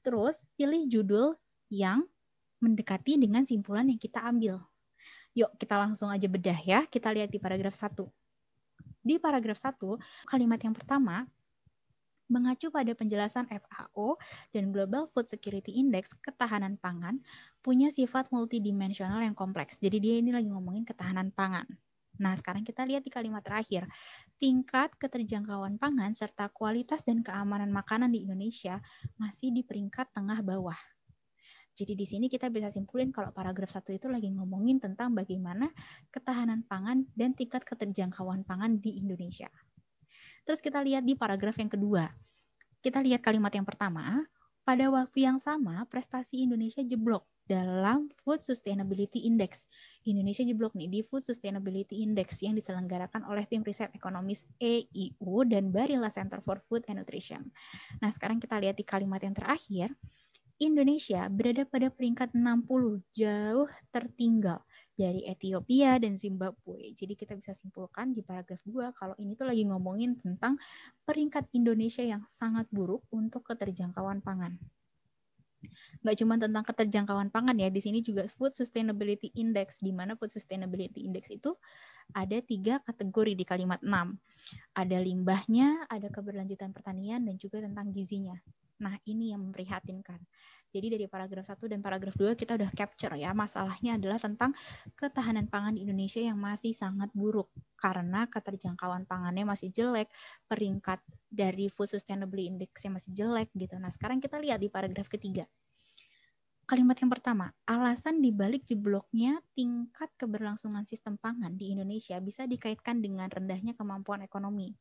Terus pilih judul yang mendekati dengan simpulan yang kita ambil. Yuk kita langsung aja bedah ya, kita lihat di paragraf satu. Di paragraf satu kalimat yang pertama, Mengacu pada penjelasan FAO dan Global Food Security Index, ketahanan pangan punya sifat multidimensional yang kompleks. Jadi dia ini lagi ngomongin ketahanan pangan. Nah, sekarang kita lihat di kalimat terakhir. Tingkat keterjangkauan pangan serta kualitas dan keamanan makanan di Indonesia masih di peringkat tengah bawah. Jadi di sini kita bisa simpulin kalau paragraf satu itu lagi ngomongin tentang bagaimana ketahanan pangan dan tingkat keterjangkauan pangan di Indonesia. Terus kita lihat di paragraf yang kedua. Kita lihat kalimat yang pertama, pada waktu yang sama prestasi Indonesia jeblok dalam Food Sustainability Index. Indonesia jeblok nih di Food Sustainability Index yang diselenggarakan oleh tim riset ekonomis EIU dan Barilla Center for Food and Nutrition. Nah, sekarang kita lihat di kalimat yang terakhir, Indonesia berada pada peringkat 60, jauh tertinggal dari Ethiopia dan Zimbabwe. Jadi kita bisa simpulkan di paragraf 2 kalau ini tuh lagi ngomongin tentang peringkat Indonesia yang sangat buruk untuk keterjangkauan pangan. Nggak cuma tentang keterjangkauan pangan ya, di sini juga Food Sustainability Index, di mana Food Sustainability Index itu ada tiga kategori di kalimat 6. Ada limbahnya, ada keberlanjutan pertanian, dan juga tentang gizinya. Nah, ini yang memprihatinkan. Jadi dari paragraf 1 dan paragraf 2 kita udah capture ya, masalahnya adalah tentang ketahanan pangan di Indonesia yang masih sangat buruk karena keterjangkauan pangannya masih jelek, peringkat dari food sustainability indexnya masih jelek gitu. Nah, sekarang kita lihat di paragraf ketiga. Kalimat yang pertama, alasan dibalik jebloknya tingkat keberlangsungan sistem pangan di Indonesia bisa dikaitkan dengan rendahnya kemampuan ekonomi.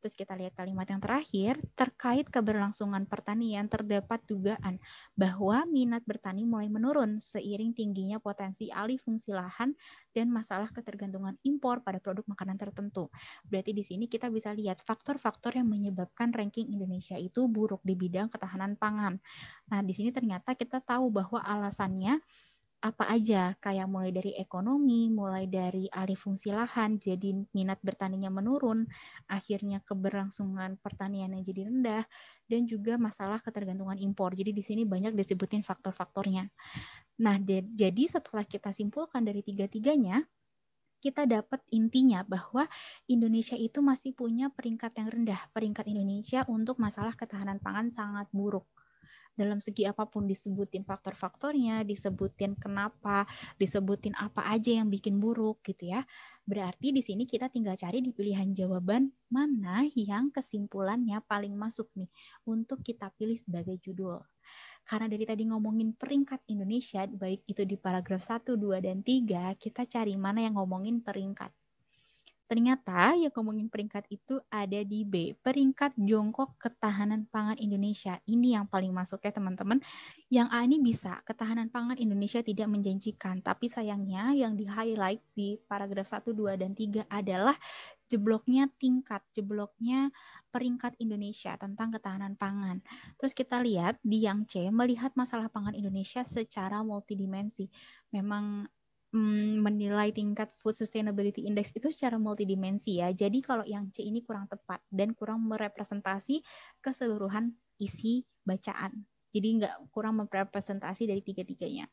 Terus kita lihat kalimat yang terakhir, terkait keberlangsungan pertanian terdapat dugaan bahwa minat bertani mulai menurun seiring tingginya potensi alih fungsi lahan dan masalah ketergantungan impor pada produk makanan tertentu. Berarti di sini kita bisa lihat faktor-faktor yang menyebabkan ranking Indonesia itu buruk di bidang ketahanan pangan. Nah, di sini ternyata kita tahu bahwa alasannya apa aja, kayak mulai dari ekonomi, mulai dari alih fungsi lahan, jadi minat bertaninya menurun, akhirnya keberlangsungan pertaniannya jadi rendah, dan juga masalah ketergantungan impor. Jadi di sini banyak disebutin faktor-faktornya. Nah, jadi setelah kita simpulkan dari tiga-tiganya, kita dapat intinya bahwa Indonesia itu masih punya peringkat yang rendah. Peringkat Indonesia untuk masalah ketahanan pangan sangat buruk dalam segi apapun disebutin faktor-faktornya, disebutin kenapa, disebutin apa aja yang bikin buruk gitu ya. Berarti di sini kita tinggal cari di pilihan jawaban mana yang kesimpulannya paling masuk nih untuk kita pilih sebagai judul. Karena dari tadi ngomongin peringkat Indonesia, baik itu di paragraf 1, 2, dan 3, kita cari mana yang ngomongin peringkat. Ternyata yang ngomongin peringkat itu ada di B, peringkat jongkok ketahanan pangan Indonesia. Ini yang paling masuk ya teman-teman. Yang A ini bisa, ketahanan pangan Indonesia tidak menjanjikan. Tapi sayangnya yang di-highlight di paragraf 1, 2, dan 3 adalah jebloknya tingkat, jebloknya peringkat Indonesia tentang ketahanan pangan. Terus kita lihat di yang C, melihat masalah pangan Indonesia secara multidimensi. Memang Mm, menilai tingkat food sustainability index itu secara multidimensi ya. Jadi kalau yang C ini kurang tepat dan kurang merepresentasi keseluruhan isi bacaan. Jadi nggak kurang merepresentasi dari tiga-tiganya.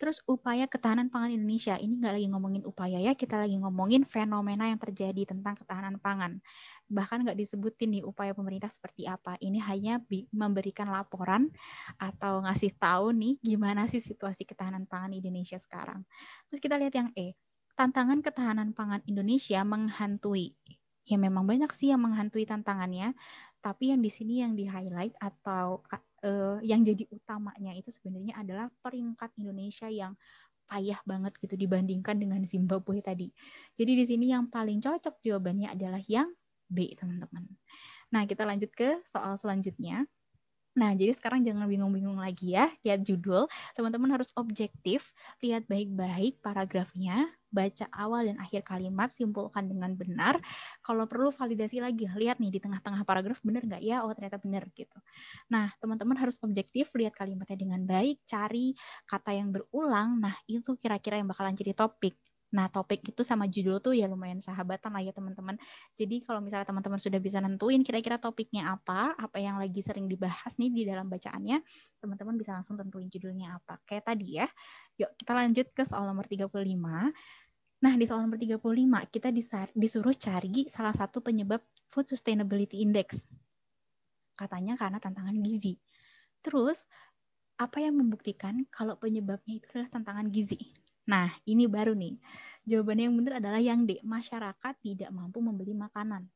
Terus upaya ketahanan pangan Indonesia, ini nggak lagi ngomongin upaya ya, kita lagi ngomongin fenomena yang terjadi tentang ketahanan pangan. Bahkan nggak disebutin nih upaya pemerintah seperti apa. Ini hanya memberikan laporan atau ngasih tahu nih gimana sih situasi ketahanan pangan Indonesia sekarang. Terus kita lihat yang E, tantangan ketahanan pangan Indonesia menghantui. Ya memang banyak sih yang menghantui tantangannya, tapi yang di sini yang di highlight atau uh, yang jadi utamanya itu sebenarnya adalah peringkat Indonesia yang payah banget gitu dibandingkan dengan Zimbabwe tadi. Jadi di sini yang paling cocok jawabannya adalah yang B, teman-teman. Nah, kita lanjut ke soal selanjutnya. Nah, jadi sekarang jangan bingung-bingung lagi ya. Lihat judul, teman-teman harus objektif, lihat baik-baik paragrafnya, baca awal dan akhir kalimat, simpulkan dengan benar. Kalau perlu validasi lagi, lihat nih di tengah-tengah paragraf benar nggak ya? Oh, ternyata benar gitu. Nah, teman-teman harus objektif, lihat kalimatnya dengan baik, cari kata yang berulang. Nah, itu kira-kira yang bakalan jadi topik. Nah, topik itu sama judul tuh ya lumayan sahabatan lah ya teman-teman. Jadi kalau misalnya teman-teman sudah bisa nentuin kira-kira topiknya apa, apa yang lagi sering dibahas nih di dalam bacaannya, teman-teman bisa langsung tentuin judulnya apa. Kayak tadi ya. Yuk, kita lanjut ke soal nomor 35. Nah, di soal nomor 35 kita disuruh cari salah satu penyebab food sustainability index. Katanya karena tantangan gizi. Terus apa yang membuktikan kalau penyebabnya itu adalah tantangan gizi? Nah, ini baru nih. Jawabannya yang benar adalah yang D, masyarakat tidak mampu membeli makanan.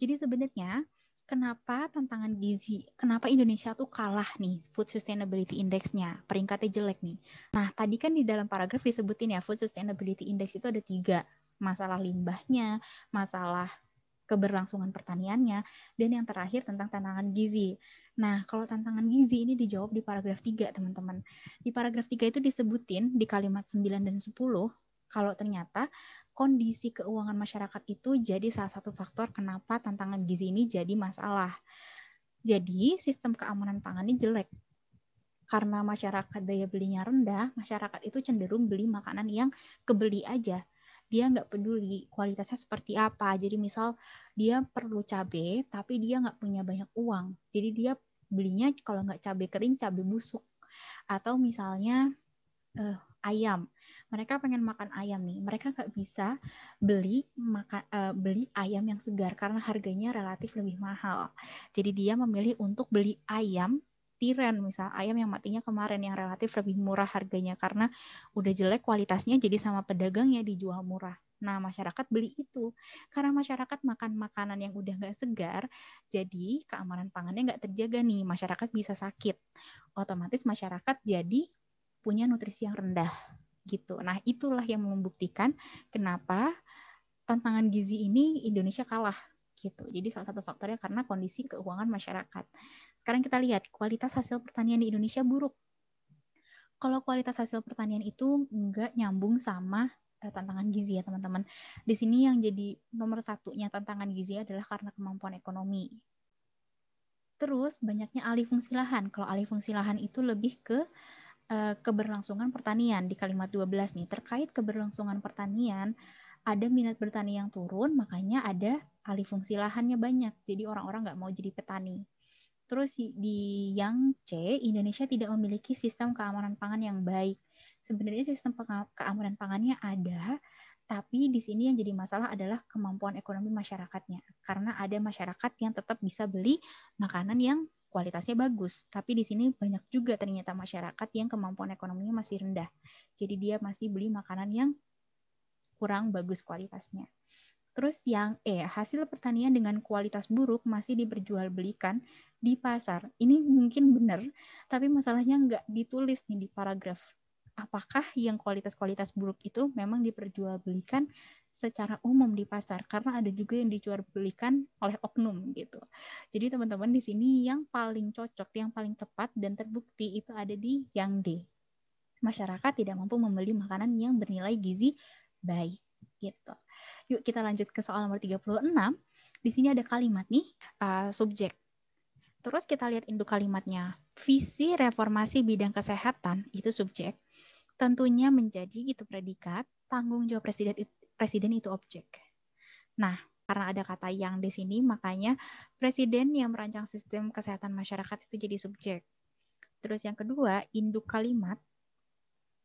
Jadi sebenarnya kenapa tantangan gizi, kenapa Indonesia tuh kalah nih food sustainability index-nya, peringkatnya jelek nih. Nah, tadi kan di dalam paragraf disebutin ya food sustainability index itu ada tiga, masalah limbahnya, masalah keberlangsungan pertaniannya, dan yang terakhir tentang tantangan gizi. Nah, kalau tantangan gizi ini dijawab di paragraf 3, teman-teman. Di paragraf 3 itu disebutin di kalimat 9 dan 10, kalau ternyata kondisi keuangan masyarakat itu jadi salah satu faktor kenapa tantangan gizi ini jadi masalah. Jadi, sistem keamanan pangan ini jelek. Karena masyarakat daya belinya rendah, masyarakat itu cenderung beli makanan yang kebeli aja dia nggak peduli kualitasnya seperti apa jadi misal dia perlu cabe tapi dia nggak punya banyak uang jadi dia belinya kalau nggak cabe kering cabe busuk atau misalnya uh, ayam mereka pengen makan ayam nih mereka nggak bisa beli makan uh, eh, beli ayam yang segar karena harganya relatif lebih mahal jadi dia memilih untuk beli ayam tiran misal ayam yang matinya kemarin yang relatif lebih murah harganya karena udah jelek kualitasnya jadi sama pedagangnya dijual murah Nah, masyarakat beli itu karena masyarakat makan makanan yang udah nggak segar, jadi keamanan pangannya nggak terjaga nih. Masyarakat bisa sakit, otomatis masyarakat jadi punya nutrisi yang rendah gitu. Nah, itulah yang membuktikan kenapa tantangan gizi ini Indonesia kalah gitu. Jadi salah satu faktornya karena kondisi keuangan masyarakat. Sekarang kita lihat kualitas hasil pertanian di Indonesia buruk. Kalau kualitas hasil pertanian itu nggak nyambung sama eh, tantangan gizi ya teman-teman. Di sini yang jadi nomor satunya tantangan gizi adalah karena kemampuan ekonomi. Terus banyaknya alih fungsi lahan. Kalau alih fungsi lahan itu lebih ke uh, keberlangsungan pertanian di kalimat 12 nih. Terkait keberlangsungan pertanian, ada minat bertani yang turun, makanya ada alih fungsi lahannya banyak. Jadi orang-orang nggak mau jadi petani. Terus di yang C, Indonesia tidak memiliki sistem keamanan pangan yang baik. Sebenarnya sistem keamanan pangannya ada, tapi di sini yang jadi masalah adalah kemampuan ekonomi masyarakatnya. Karena ada masyarakat yang tetap bisa beli makanan yang kualitasnya bagus, tapi di sini banyak juga ternyata masyarakat yang kemampuan ekonominya masih rendah. Jadi dia masih beli makanan yang kurang bagus kualitasnya. Terus yang E, hasil pertanian dengan kualitas buruk masih diperjualbelikan di pasar. Ini mungkin benar, tapi masalahnya nggak ditulis nih di paragraf. Apakah yang kualitas-kualitas buruk itu memang diperjualbelikan secara umum di pasar? Karena ada juga yang dijualbelikan oleh oknum gitu. Jadi teman-teman di sini yang paling cocok, yang paling tepat dan terbukti itu ada di yang D. Masyarakat tidak mampu membeli makanan yang bernilai gizi baik gitu. Yuk kita lanjut ke soal nomor 36. Di sini ada kalimat nih, uh, subjek. Terus kita lihat induk kalimatnya. Visi reformasi bidang kesehatan itu subjek. Tentunya menjadi itu predikat, tanggung jawab presiden presiden itu objek. Nah, karena ada kata yang di sini, makanya presiden yang merancang sistem kesehatan masyarakat itu jadi subjek. Terus yang kedua, induk kalimat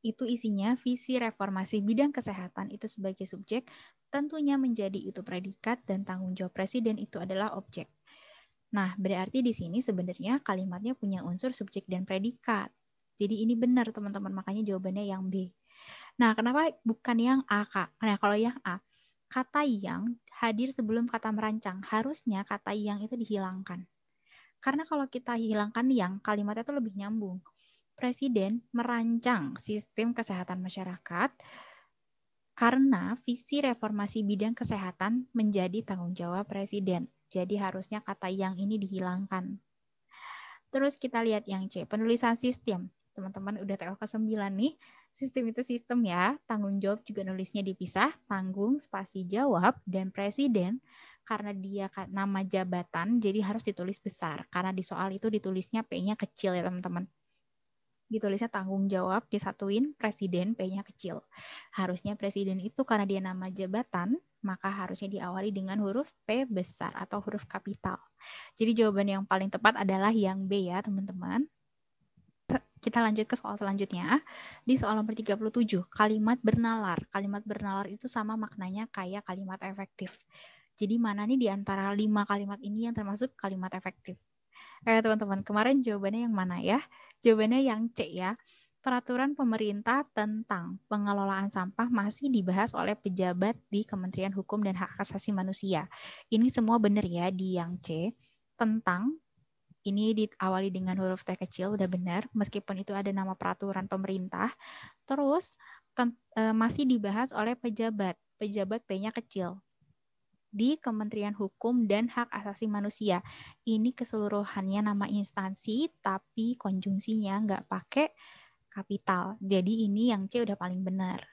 itu isinya visi reformasi bidang kesehatan itu sebagai subjek, tentunya menjadi itu predikat dan tanggung jawab presiden itu adalah objek. Nah, berarti di sini sebenarnya kalimatnya punya unsur subjek dan predikat. Jadi ini benar teman-teman, makanya jawabannya yang B. Nah, kenapa bukan yang A, Kak? Nah, kalau yang A, kata yang hadir sebelum kata merancang. Harusnya kata yang itu dihilangkan. Karena kalau kita hilangkan yang, kalimatnya itu lebih nyambung. Presiden merancang sistem kesehatan masyarakat karena visi reformasi bidang kesehatan menjadi tanggung jawab Presiden. Jadi harusnya kata yang ini dihilangkan. Terus kita lihat yang C, penulisan sistem. Teman-teman udah ke 9 nih. Sistem itu sistem ya. Tanggung jawab juga nulisnya dipisah. Tanggung, spasi jawab, dan presiden. Karena dia nama jabatan, jadi harus ditulis besar. Karena di soal itu ditulisnya P-nya kecil ya teman-teman ditulisnya tanggung jawab disatuin presiden P-nya kecil. Harusnya presiden itu karena dia nama jabatan, maka harusnya diawali dengan huruf P besar atau huruf kapital. Jadi jawaban yang paling tepat adalah yang B ya, teman-teman. Kita lanjut ke soal selanjutnya. Di soal nomor 37, kalimat bernalar. Kalimat bernalar itu sama maknanya kayak kalimat efektif. Jadi mana nih di antara lima kalimat ini yang termasuk kalimat efektif? Eh teman-teman, kemarin jawabannya yang mana ya? Jawabannya yang C ya. Peraturan pemerintah tentang pengelolaan sampah masih dibahas oleh pejabat di Kementerian Hukum dan Hak Asasi Manusia. Ini semua benar ya di yang C. Tentang ini diawali dengan huruf T kecil udah benar meskipun itu ada nama peraturan pemerintah terus eh, masih dibahas oleh pejabat pejabat P-nya kecil di Kementerian Hukum dan Hak Asasi Manusia. Ini keseluruhannya nama instansi, tapi konjungsinya nggak pakai kapital. Jadi ini yang C udah paling benar.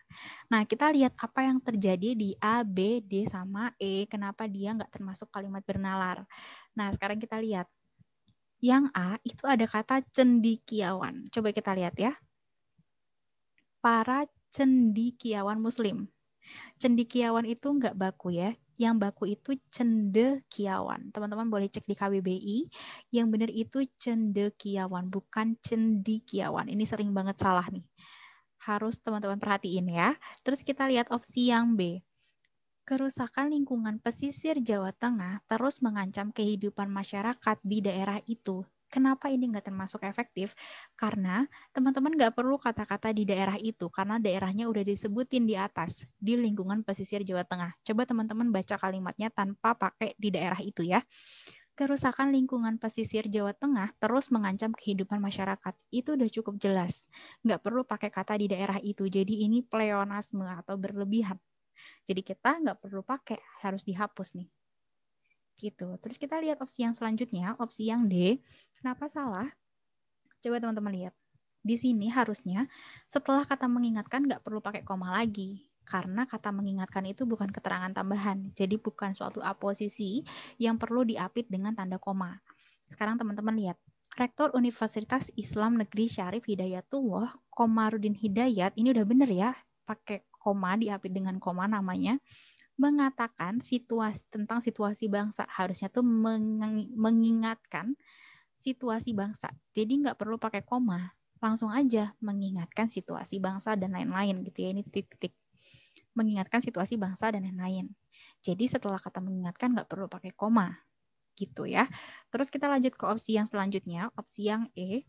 Nah, kita lihat apa yang terjadi di A, B, D, sama E. Kenapa dia nggak termasuk kalimat bernalar. Nah, sekarang kita lihat. Yang A itu ada kata cendikiawan. Coba kita lihat ya. Para cendikiawan muslim. Cendikiawan itu nggak baku ya yang baku itu cendekiawan. Teman-teman boleh cek di KBBI, yang benar itu cendekiawan, bukan cendikiawan. Ini sering banget salah nih. Harus teman-teman perhatiin ya. Terus kita lihat opsi yang B. Kerusakan lingkungan pesisir Jawa Tengah terus mengancam kehidupan masyarakat di daerah itu Kenapa ini nggak termasuk efektif? Karena teman-teman nggak perlu kata-kata di daerah itu, karena daerahnya udah disebutin di atas, di lingkungan pesisir Jawa Tengah. Coba teman-teman baca kalimatnya tanpa pakai di daerah itu ya. Kerusakan lingkungan pesisir Jawa Tengah terus mengancam kehidupan masyarakat. Itu udah cukup jelas. Nggak perlu pakai kata di daerah itu. Jadi ini pleonasme atau berlebihan. Jadi kita nggak perlu pakai, harus dihapus nih gitu. Terus kita lihat opsi yang selanjutnya, opsi yang D. Kenapa salah? Coba teman-teman lihat. Di sini harusnya setelah kata mengingatkan nggak perlu pakai koma lagi. Karena kata mengingatkan itu bukan keterangan tambahan. Jadi bukan suatu aposisi yang perlu diapit dengan tanda koma. Sekarang teman-teman lihat. Rektor Universitas Islam Negeri Syarif Hidayatullah, Komarudin Hidayat, ini udah bener ya, pakai koma diapit dengan koma namanya mengatakan situasi tentang situasi bangsa harusnya tuh mengingatkan situasi bangsa jadi nggak perlu pakai koma langsung aja mengingatkan situasi bangsa dan lain-lain gitu ya ini titik-titik mengingatkan situasi bangsa dan lain-lain jadi setelah kata mengingatkan nggak perlu pakai koma gitu ya terus kita lanjut ke opsi yang selanjutnya opsi yang E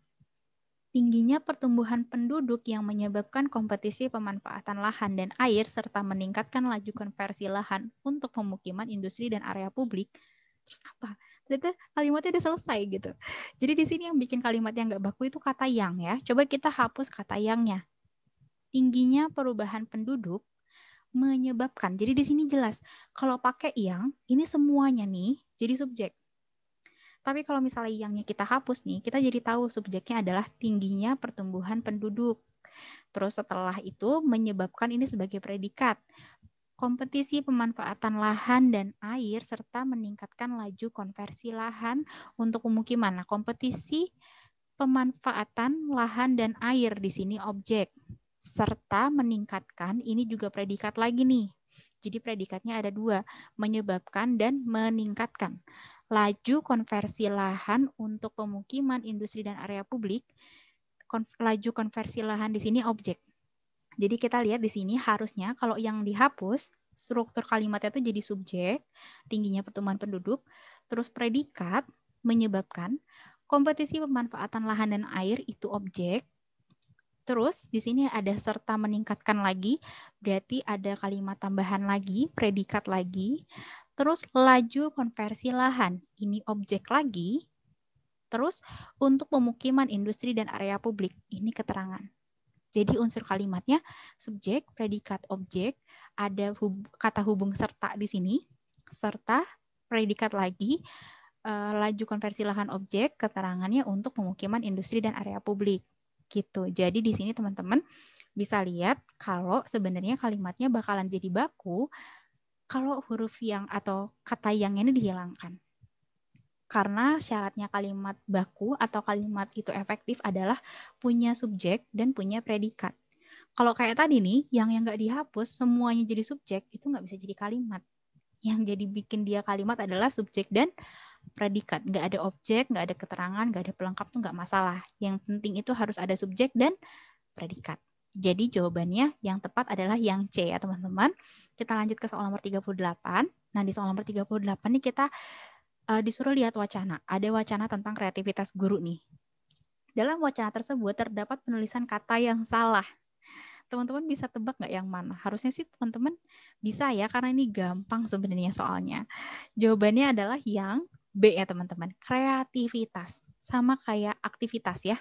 tingginya pertumbuhan penduduk yang menyebabkan kompetisi pemanfaatan lahan dan air serta meningkatkan laju konversi lahan untuk pemukiman industri dan area publik. Terus apa? Ternyata kalimatnya udah selesai gitu. Jadi di sini yang bikin kalimat yang nggak baku itu kata yang ya. Coba kita hapus kata yangnya. Tingginya perubahan penduduk menyebabkan. Jadi di sini jelas kalau pakai yang ini semuanya nih jadi subjek tapi kalau misalnya yangnya kita hapus nih, kita jadi tahu subjeknya adalah tingginya pertumbuhan penduduk. Terus setelah itu menyebabkan ini sebagai predikat kompetisi pemanfaatan lahan dan air serta meningkatkan laju konversi lahan untuk pemukiman. Nah, kompetisi pemanfaatan lahan dan air di sini objek serta meningkatkan ini juga predikat lagi nih. Jadi predikatnya ada dua, menyebabkan dan meningkatkan laju konversi lahan untuk pemukiman, industri, dan area publik, konf laju konversi lahan di sini objek. Jadi kita lihat di sini harusnya kalau yang dihapus, struktur kalimatnya itu jadi subjek, tingginya pertumbuhan penduduk, terus predikat menyebabkan kompetisi pemanfaatan lahan dan air itu objek, Terus di sini ada serta meningkatkan lagi, berarti ada kalimat tambahan lagi, predikat lagi. Terus laju konversi lahan, ini objek lagi. Terus untuk pemukiman industri dan area publik, ini keterangan. Jadi unsur kalimatnya subjek, predikat, objek, ada hub, kata hubung serta di sini, serta predikat lagi, eh, laju konversi lahan objek, keterangannya untuk pemukiman industri dan area publik. Gitu. Jadi di sini teman-teman bisa lihat kalau sebenarnya kalimatnya bakalan jadi baku kalau huruf yang atau kata yang ini dihilangkan. Karena syaratnya kalimat baku atau kalimat itu efektif adalah punya subjek dan punya predikat. Kalau kayak tadi nih, yang yang nggak dihapus, semuanya jadi subjek, itu nggak bisa jadi kalimat. Yang jadi bikin dia kalimat adalah subjek dan predikat. Nggak ada objek, nggak ada keterangan, nggak ada pelengkap, tuh nggak masalah. Yang penting itu harus ada subjek dan predikat. Jadi jawabannya yang tepat adalah yang C ya teman-teman. Kita lanjut ke soal nomor 38. Nah di soal nomor 38 nih kita uh, disuruh lihat wacana. Ada wacana tentang kreativitas guru nih. Dalam wacana tersebut terdapat penulisan kata yang salah. Teman-teman bisa tebak nggak yang mana? Harusnya sih teman-teman bisa ya karena ini gampang sebenarnya soalnya. Jawabannya adalah yang B ya teman-teman. Kreativitas sama kayak aktivitas ya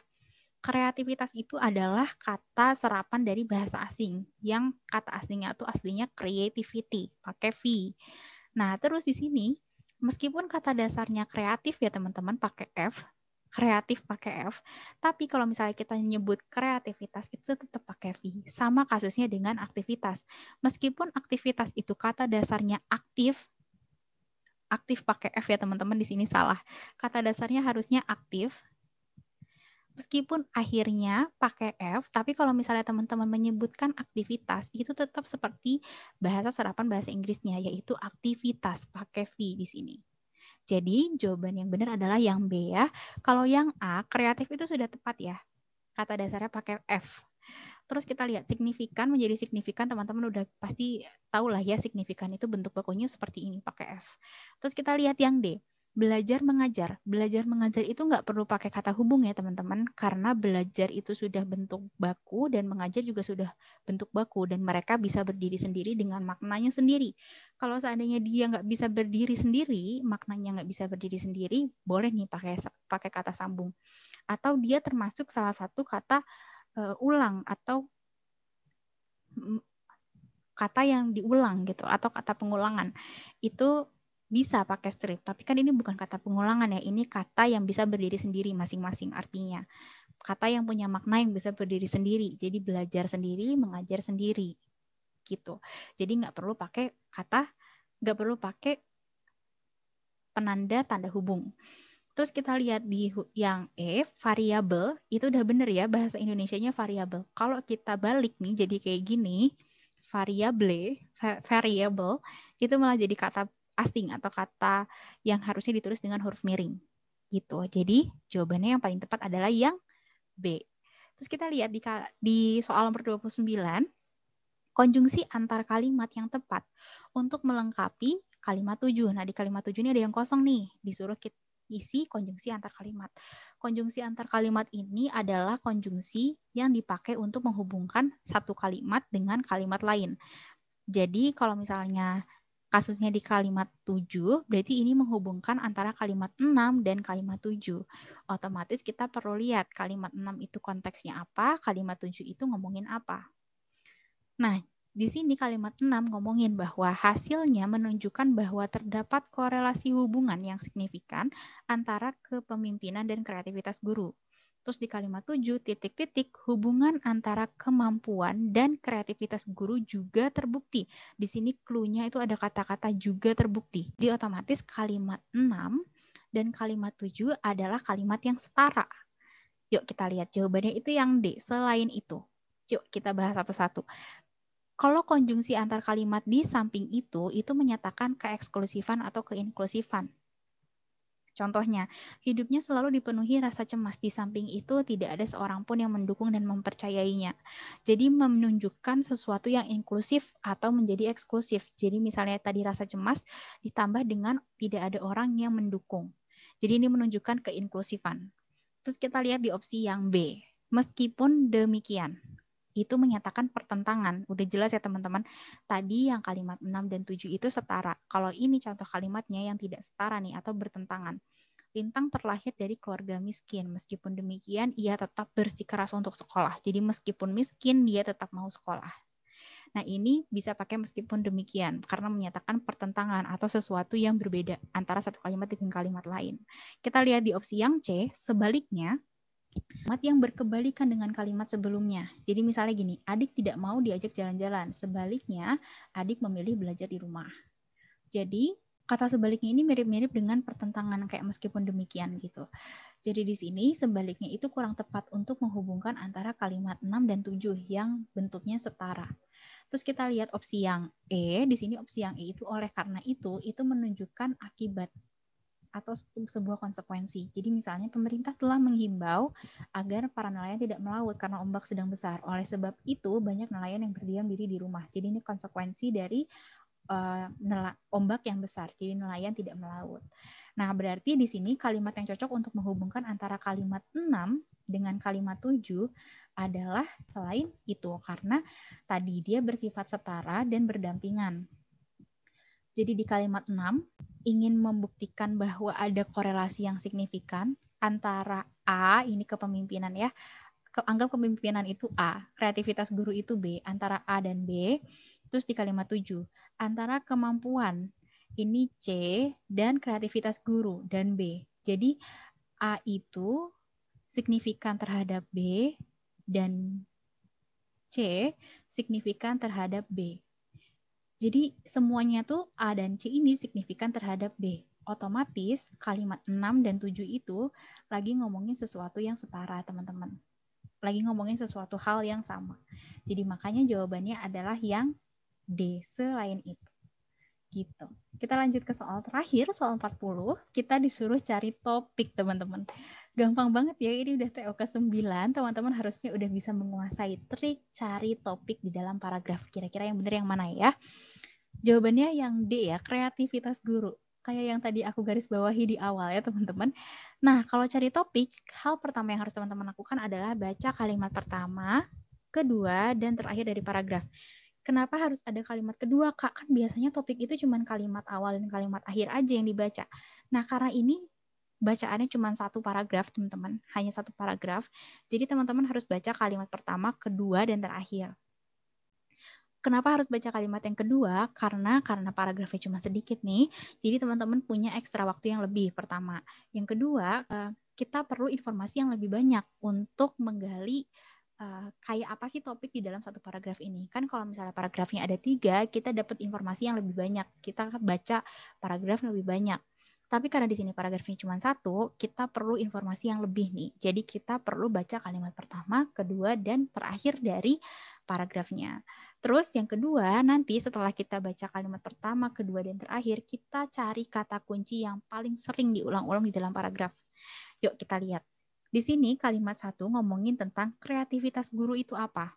kreativitas itu adalah kata serapan dari bahasa asing yang kata asingnya itu aslinya creativity pakai v. Nah terus di sini meskipun kata dasarnya kreatif ya teman-teman pakai f kreatif pakai f tapi kalau misalnya kita nyebut kreativitas itu tetap pakai v sama kasusnya dengan aktivitas meskipun aktivitas itu kata dasarnya aktif aktif pakai f ya teman-teman di sini salah kata dasarnya harusnya aktif meskipun akhirnya pakai F, tapi kalau misalnya teman-teman menyebutkan aktivitas, itu tetap seperti bahasa serapan bahasa Inggrisnya, yaitu aktivitas pakai V di sini. Jadi jawaban yang benar adalah yang B ya. Kalau yang A, kreatif itu sudah tepat ya. Kata dasarnya pakai F. Terus kita lihat signifikan menjadi signifikan teman-teman udah pasti tahu lah ya signifikan itu bentuk bakunya seperti ini pakai F. Terus kita lihat yang D belajar mengajar. Belajar mengajar itu nggak perlu pakai kata hubung ya teman-teman, karena belajar itu sudah bentuk baku dan mengajar juga sudah bentuk baku dan mereka bisa berdiri sendiri dengan maknanya sendiri. Kalau seandainya dia nggak bisa berdiri sendiri, maknanya nggak bisa berdiri sendiri, boleh nih pakai pakai kata sambung. Atau dia termasuk salah satu kata uh, ulang atau mm, kata yang diulang gitu atau kata pengulangan itu bisa pakai strip, tapi kan ini bukan kata pengulangan ya, ini kata yang bisa berdiri sendiri masing-masing artinya. Kata yang punya makna yang bisa berdiri sendiri, jadi belajar sendiri, mengajar sendiri, gitu. Jadi nggak perlu pakai kata, nggak perlu pakai penanda tanda hubung. Terus kita lihat di yang E, variabel, itu udah bener ya, bahasa Indonesia nya variabel. Kalau kita balik nih, jadi kayak gini, variable, variable, itu malah jadi kata asing atau kata yang harusnya ditulis dengan huruf miring. Gitu. Jadi jawabannya yang paling tepat adalah yang B. Terus kita lihat di, di soal nomor 29, konjungsi antar kalimat yang tepat untuk melengkapi kalimat 7. Nah, di kalimat 7 ini ada yang kosong nih, disuruh kita isi konjungsi antar kalimat. Konjungsi antar kalimat ini adalah konjungsi yang dipakai untuk menghubungkan satu kalimat dengan kalimat lain. Jadi kalau misalnya kasusnya di kalimat 7, berarti ini menghubungkan antara kalimat 6 dan kalimat 7. Otomatis kita perlu lihat kalimat 6 itu konteksnya apa, kalimat 7 itu ngomongin apa. Nah, di sini kalimat 6 ngomongin bahwa hasilnya menunjukkan bahwa terdapat korelasi hubungan yang signifikan antara kepemimpinan dan kreativitas guru. Terus di kalimat 7, titik-titik, hubungan antara kemampuan dan kreativitas guru juga terbukti. Di sini clue-nya itu ada kata-kata juga terbukti. Di otomatis kalimat enam dan kalimat tujuh adalah kalimat yang setara. Yuk kita lihat jawabannya itu yang D. Selain itu, yuk kita bahas satu-satu. Kalau konjungsi antar kalimat di samping itu, itu menyatakan keeksklusifan atau keinklusifan. Contohnya, hidupnya selalu dipenuhi rasa cemas. Di samping itu, tidak ada seorang pun yang mendukung dan mempercayainya. Jadi, menunjukkan sesuatu yang inklusif atau menjadi eksklusif. Jadi, misalnya tadi rasa cemas ditambah dengan tidak ada orang yang mendukung. Jadi, ini menunjukkan keinklusifan. Terus kita lihat di opsi yang B. Meskipun demikian, itu menyatakan pertentangan. Udah jelas ya teman-teman. Tadi yang kalimat 6 dan 7 itu setara. Kalau ini contoh kalimatnya yang tidak setara nih atau bertentangan. Lintang terlahir dari keluarga miskin. Meskipun demikian, ia tetap bersikeras untuk sekolah. Jadi meskipun miskin, dia tetap mau sekolah. Nah, ini bisa pakai meskipun demikian karena menyatakan pertentangan atau sesuatu yang berbeda antara satu kalimat dengan kalimat lain. Kita lihat di opsi yang C, sebaliknya Kalimat yang berkebalikan dengan kalimat sebelumnya. Jadi misalnya gini, adik tidak mau diajak jalan-jalan. Sebaliknya, adik memilih belajar di rumah. Jadi kata sebaliknya ini mirip-mirip dengan pertentangan kayak meskipun demikian gitu. Jadi di sini sebaliknya itu kurang tepat untuk menghubungkan antara kalimat 6 dan 7 yang bentuknya setara. Terus kita lihat opsi yang E, di sini opsi yang E itu oleh karena itu itu menunjukkan akibat atau sebuah konsekuensi. Jadi misalnya pemerintah telah menghimbau agar para nelayan tidak melaut karena ombak sedang besar. Oleh sebab itu banyak nelayan yang berdiam diri di rumah. Jadi ini konsekuensi dari uh, ombak yang besar. Jadi nelayan tidak melaut. Nah, berarti di sini kalimat yang cocok untuk menghubungkan antara kalimat 6 dengan kalimat 7 adalah selain itu karena tadi dia bersifat setara dan berdampingan. Jadi di kalimat 6, ingin membuktikan bahwa ada korelasi yang signifikan antara A, ini kepemimpinan ya, anggap kepemimpinan itu A, kreativitas guru itu B, antara A dan B, terus di kalimat 7, antara kemampuan ini C dan kreativitas guru dan B. Jadi A itu signifikan terhadap B dan C signifikan terhadap B. Jadi semuanya tuh A dan C ini signifikan terhadap B. Otomatis kalimat 6 dan 7 itu lagi ngomongin sesuatu yang setara, teman-teman. Lagi ngomongin sesuatu hal yang sama. Jadi makanya jawabannya adalah yang D selain itu. Gitu. Kita lanjut ke soal terakhir, soal 40. Kita disuruh cari topik, teman-teman gampang banget ya ini udah TOK 9 teman-teman harusnya udah bisa menguasai trik cari topik di dalam paragraf kira-kira yang benar yang mana ya jawabannya yang D ya kreativitas guru kayak yang tadi aku garis bawahi di awal ya teman-teman nah kalau cari topik hal pertama yang harus teman-teman lakukan adalah baca kalimat pertama kedua dan terakhir dari paragraf kenapa harus ada kalimat kedua kak kan biasanya topik itu cuma kalimat awal dan kalimat akhir aja yang dibaca nah karena ini bacaannya cuma satu paragraf, teman-teman. Hanya satu paragraf. Jadi teman-teman harus baca kalimat pertama, kedua, dan terakhir. Kenapa harus baca kalimat yang kedua? Karena karena paragrafnya cuma sedikit nih. Jadi teman-teman punya ekstra waktu yang lebih pertama. Yang kedua, eh, kita perlu informasi yang lebih banyak untuk menggali eh, kayak apa sih topik di dalam satu paragraf ini? Kan kalau misalnya paragrafnya ada tiga, kita dapat informasi yang lebih banyak. Kita baca paragraf lebih banyak. Tapi karena di sini paragrafnya cuma satu, kita perlu informasi yang lebih nih. Jadi kita perlu baca kalimat pertama, kedua, dan terakhir dari paragrafnya. Terus yang kedua, nanti setelah kita baca kalimat pertama, kedua, dan terakhir, kita cari kata kunci yang paling sering diulang-ulang di dalam paragraf. Yuk kita lihat. Di sini kalimat satu ngomongin tentang kreativitas guru itu apa.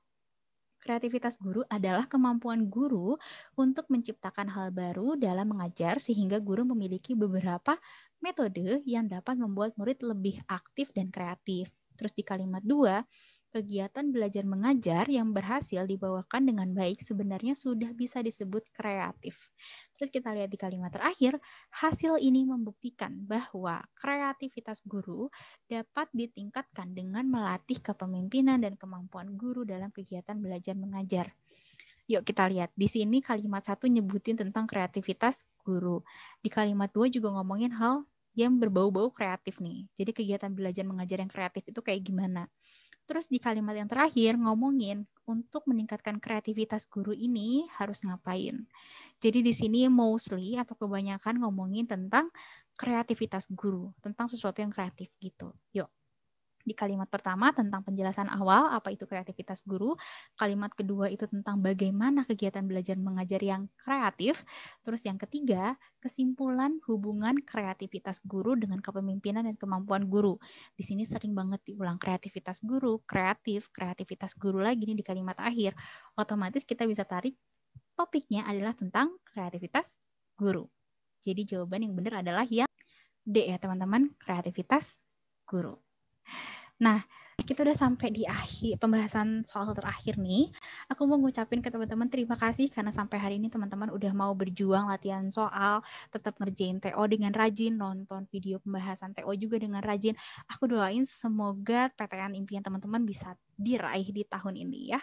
Kreativitas guru adalah kemampuan guru untuk menciptakan hal baru dalam mengajar sehingga guru memiliki beberapa metode yang dapat membuat murid lebih aktif dan kreatif. Terus di kalimat dua. Kegiatan belajar mengajar yang berhasil dibawakan dengan baik sebenarnya sudah bisa disebut kreatif. Terus kita lihat di kalimat terakhir, hasil ini membuktikan bahwa kreativitas guru dapat ditingkatkan dengan melatih kepemimpinan dan kemampuan guru dalam kegiatan belajar mengajar. Yuk kita lihat. Di sini kalimat satu nyebutin tentang kreativitas guru. Di kalimat dua juga ngomongin hal yang berbau-bau kreatif nih. Jadi kegiatan belajar mengajar yang kreatif itu kayak gimana? Terus di kalimat yang terakhir ngomongin untuk meningkatkan kreativitas guru ini harus ngapain. Jadi di sini mostly atau kebanyakan ngomongin tentang kreativitas guru, tentang sesuatu yang kreatif gitu. Yuk, di kalimat pertama tentang penjelasan awal apa itu kreativitas guru, kalimat kedua itu tentang bagaimana kegiatan belajar mengajar yang kreatif, terus yang ketiga kesimpulan hubungan kreativitas guru dengan kepemimpinan dan kemampuan guru. Di sini sering banget diulang kreativitas guru, kreatif, kreativitas guru lagi nih di kalimat akhir. Otomatis kita bisa tarik topiknya adalah tentang kreativitas guru. Jadi jawaban yang benar adalah yang D ya teman-teman, kreativitas guru. Nah, kita udah sampai di akhir pembahasan soal terakhir nih. Aku mau ngucapin ke teman-teman terima kasih karena sampai hari ini teman-teman udah mau berjuang latihan soal, tetap ngerjain TO dengan rajin, nonton video pembahasan TO juga dengan rajin. Aku doain semoga PTN impian teman-teman bisa diraih di tahun ini ya.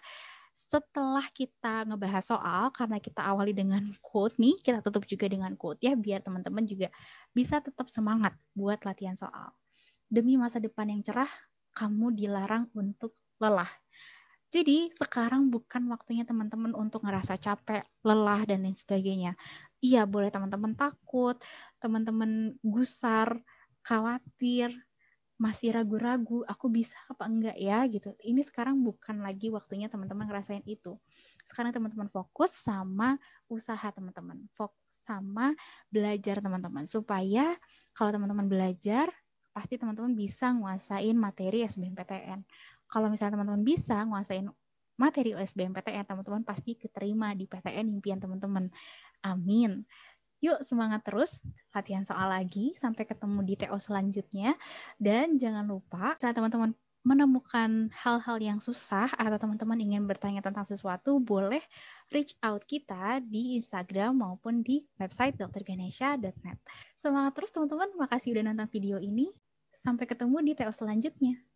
Setelah kita ngebahas soal, karena kita awali dengan quote nih, kita tutup juga dengan quote ya, biar teman-teman juga bisa tetap semangat buat latihan soal demi masa depan yang cerah, kamu dilarang untuk lelah. Jadi sekarang bukan waktunya teman-teman untuk ngerasa capek, lelah, dan lain sebagainya. Iya, boleh teman-teman takut, teman-teman gusar, khawatir, masih ragu-ragu, aku bisa apa enggak ya gitu. Ini sekarang bukan lagi waktunya teman-teman ngerasain itu. Sekarang teman-teman fokus sama usaha teman-teman, fokus sama belajar teman-teman supaya kalau teman-teman belajar, pasti teman-teman bisa nguasain materi SBMPTN. Kalau misalnya teman-teman bisa nguasain materi SBMPTN, teman-teman pasti keterima di PTN impian teman-teman. Amin. Yuk semangat terus, latihan soal lagi, sampai ketemu di TO selanjutnya. Dan jangan lupa, saat teman-teman menemukan hal-hal yang susah atau teman-teman ingin bertanya tentang sesuatu, boleh reach out kita di Instagram maupun di website drganesha.net. Semangat terus teman-teman, makasih udah nonton video ini. Sampai ketemu di TO selanjutnya.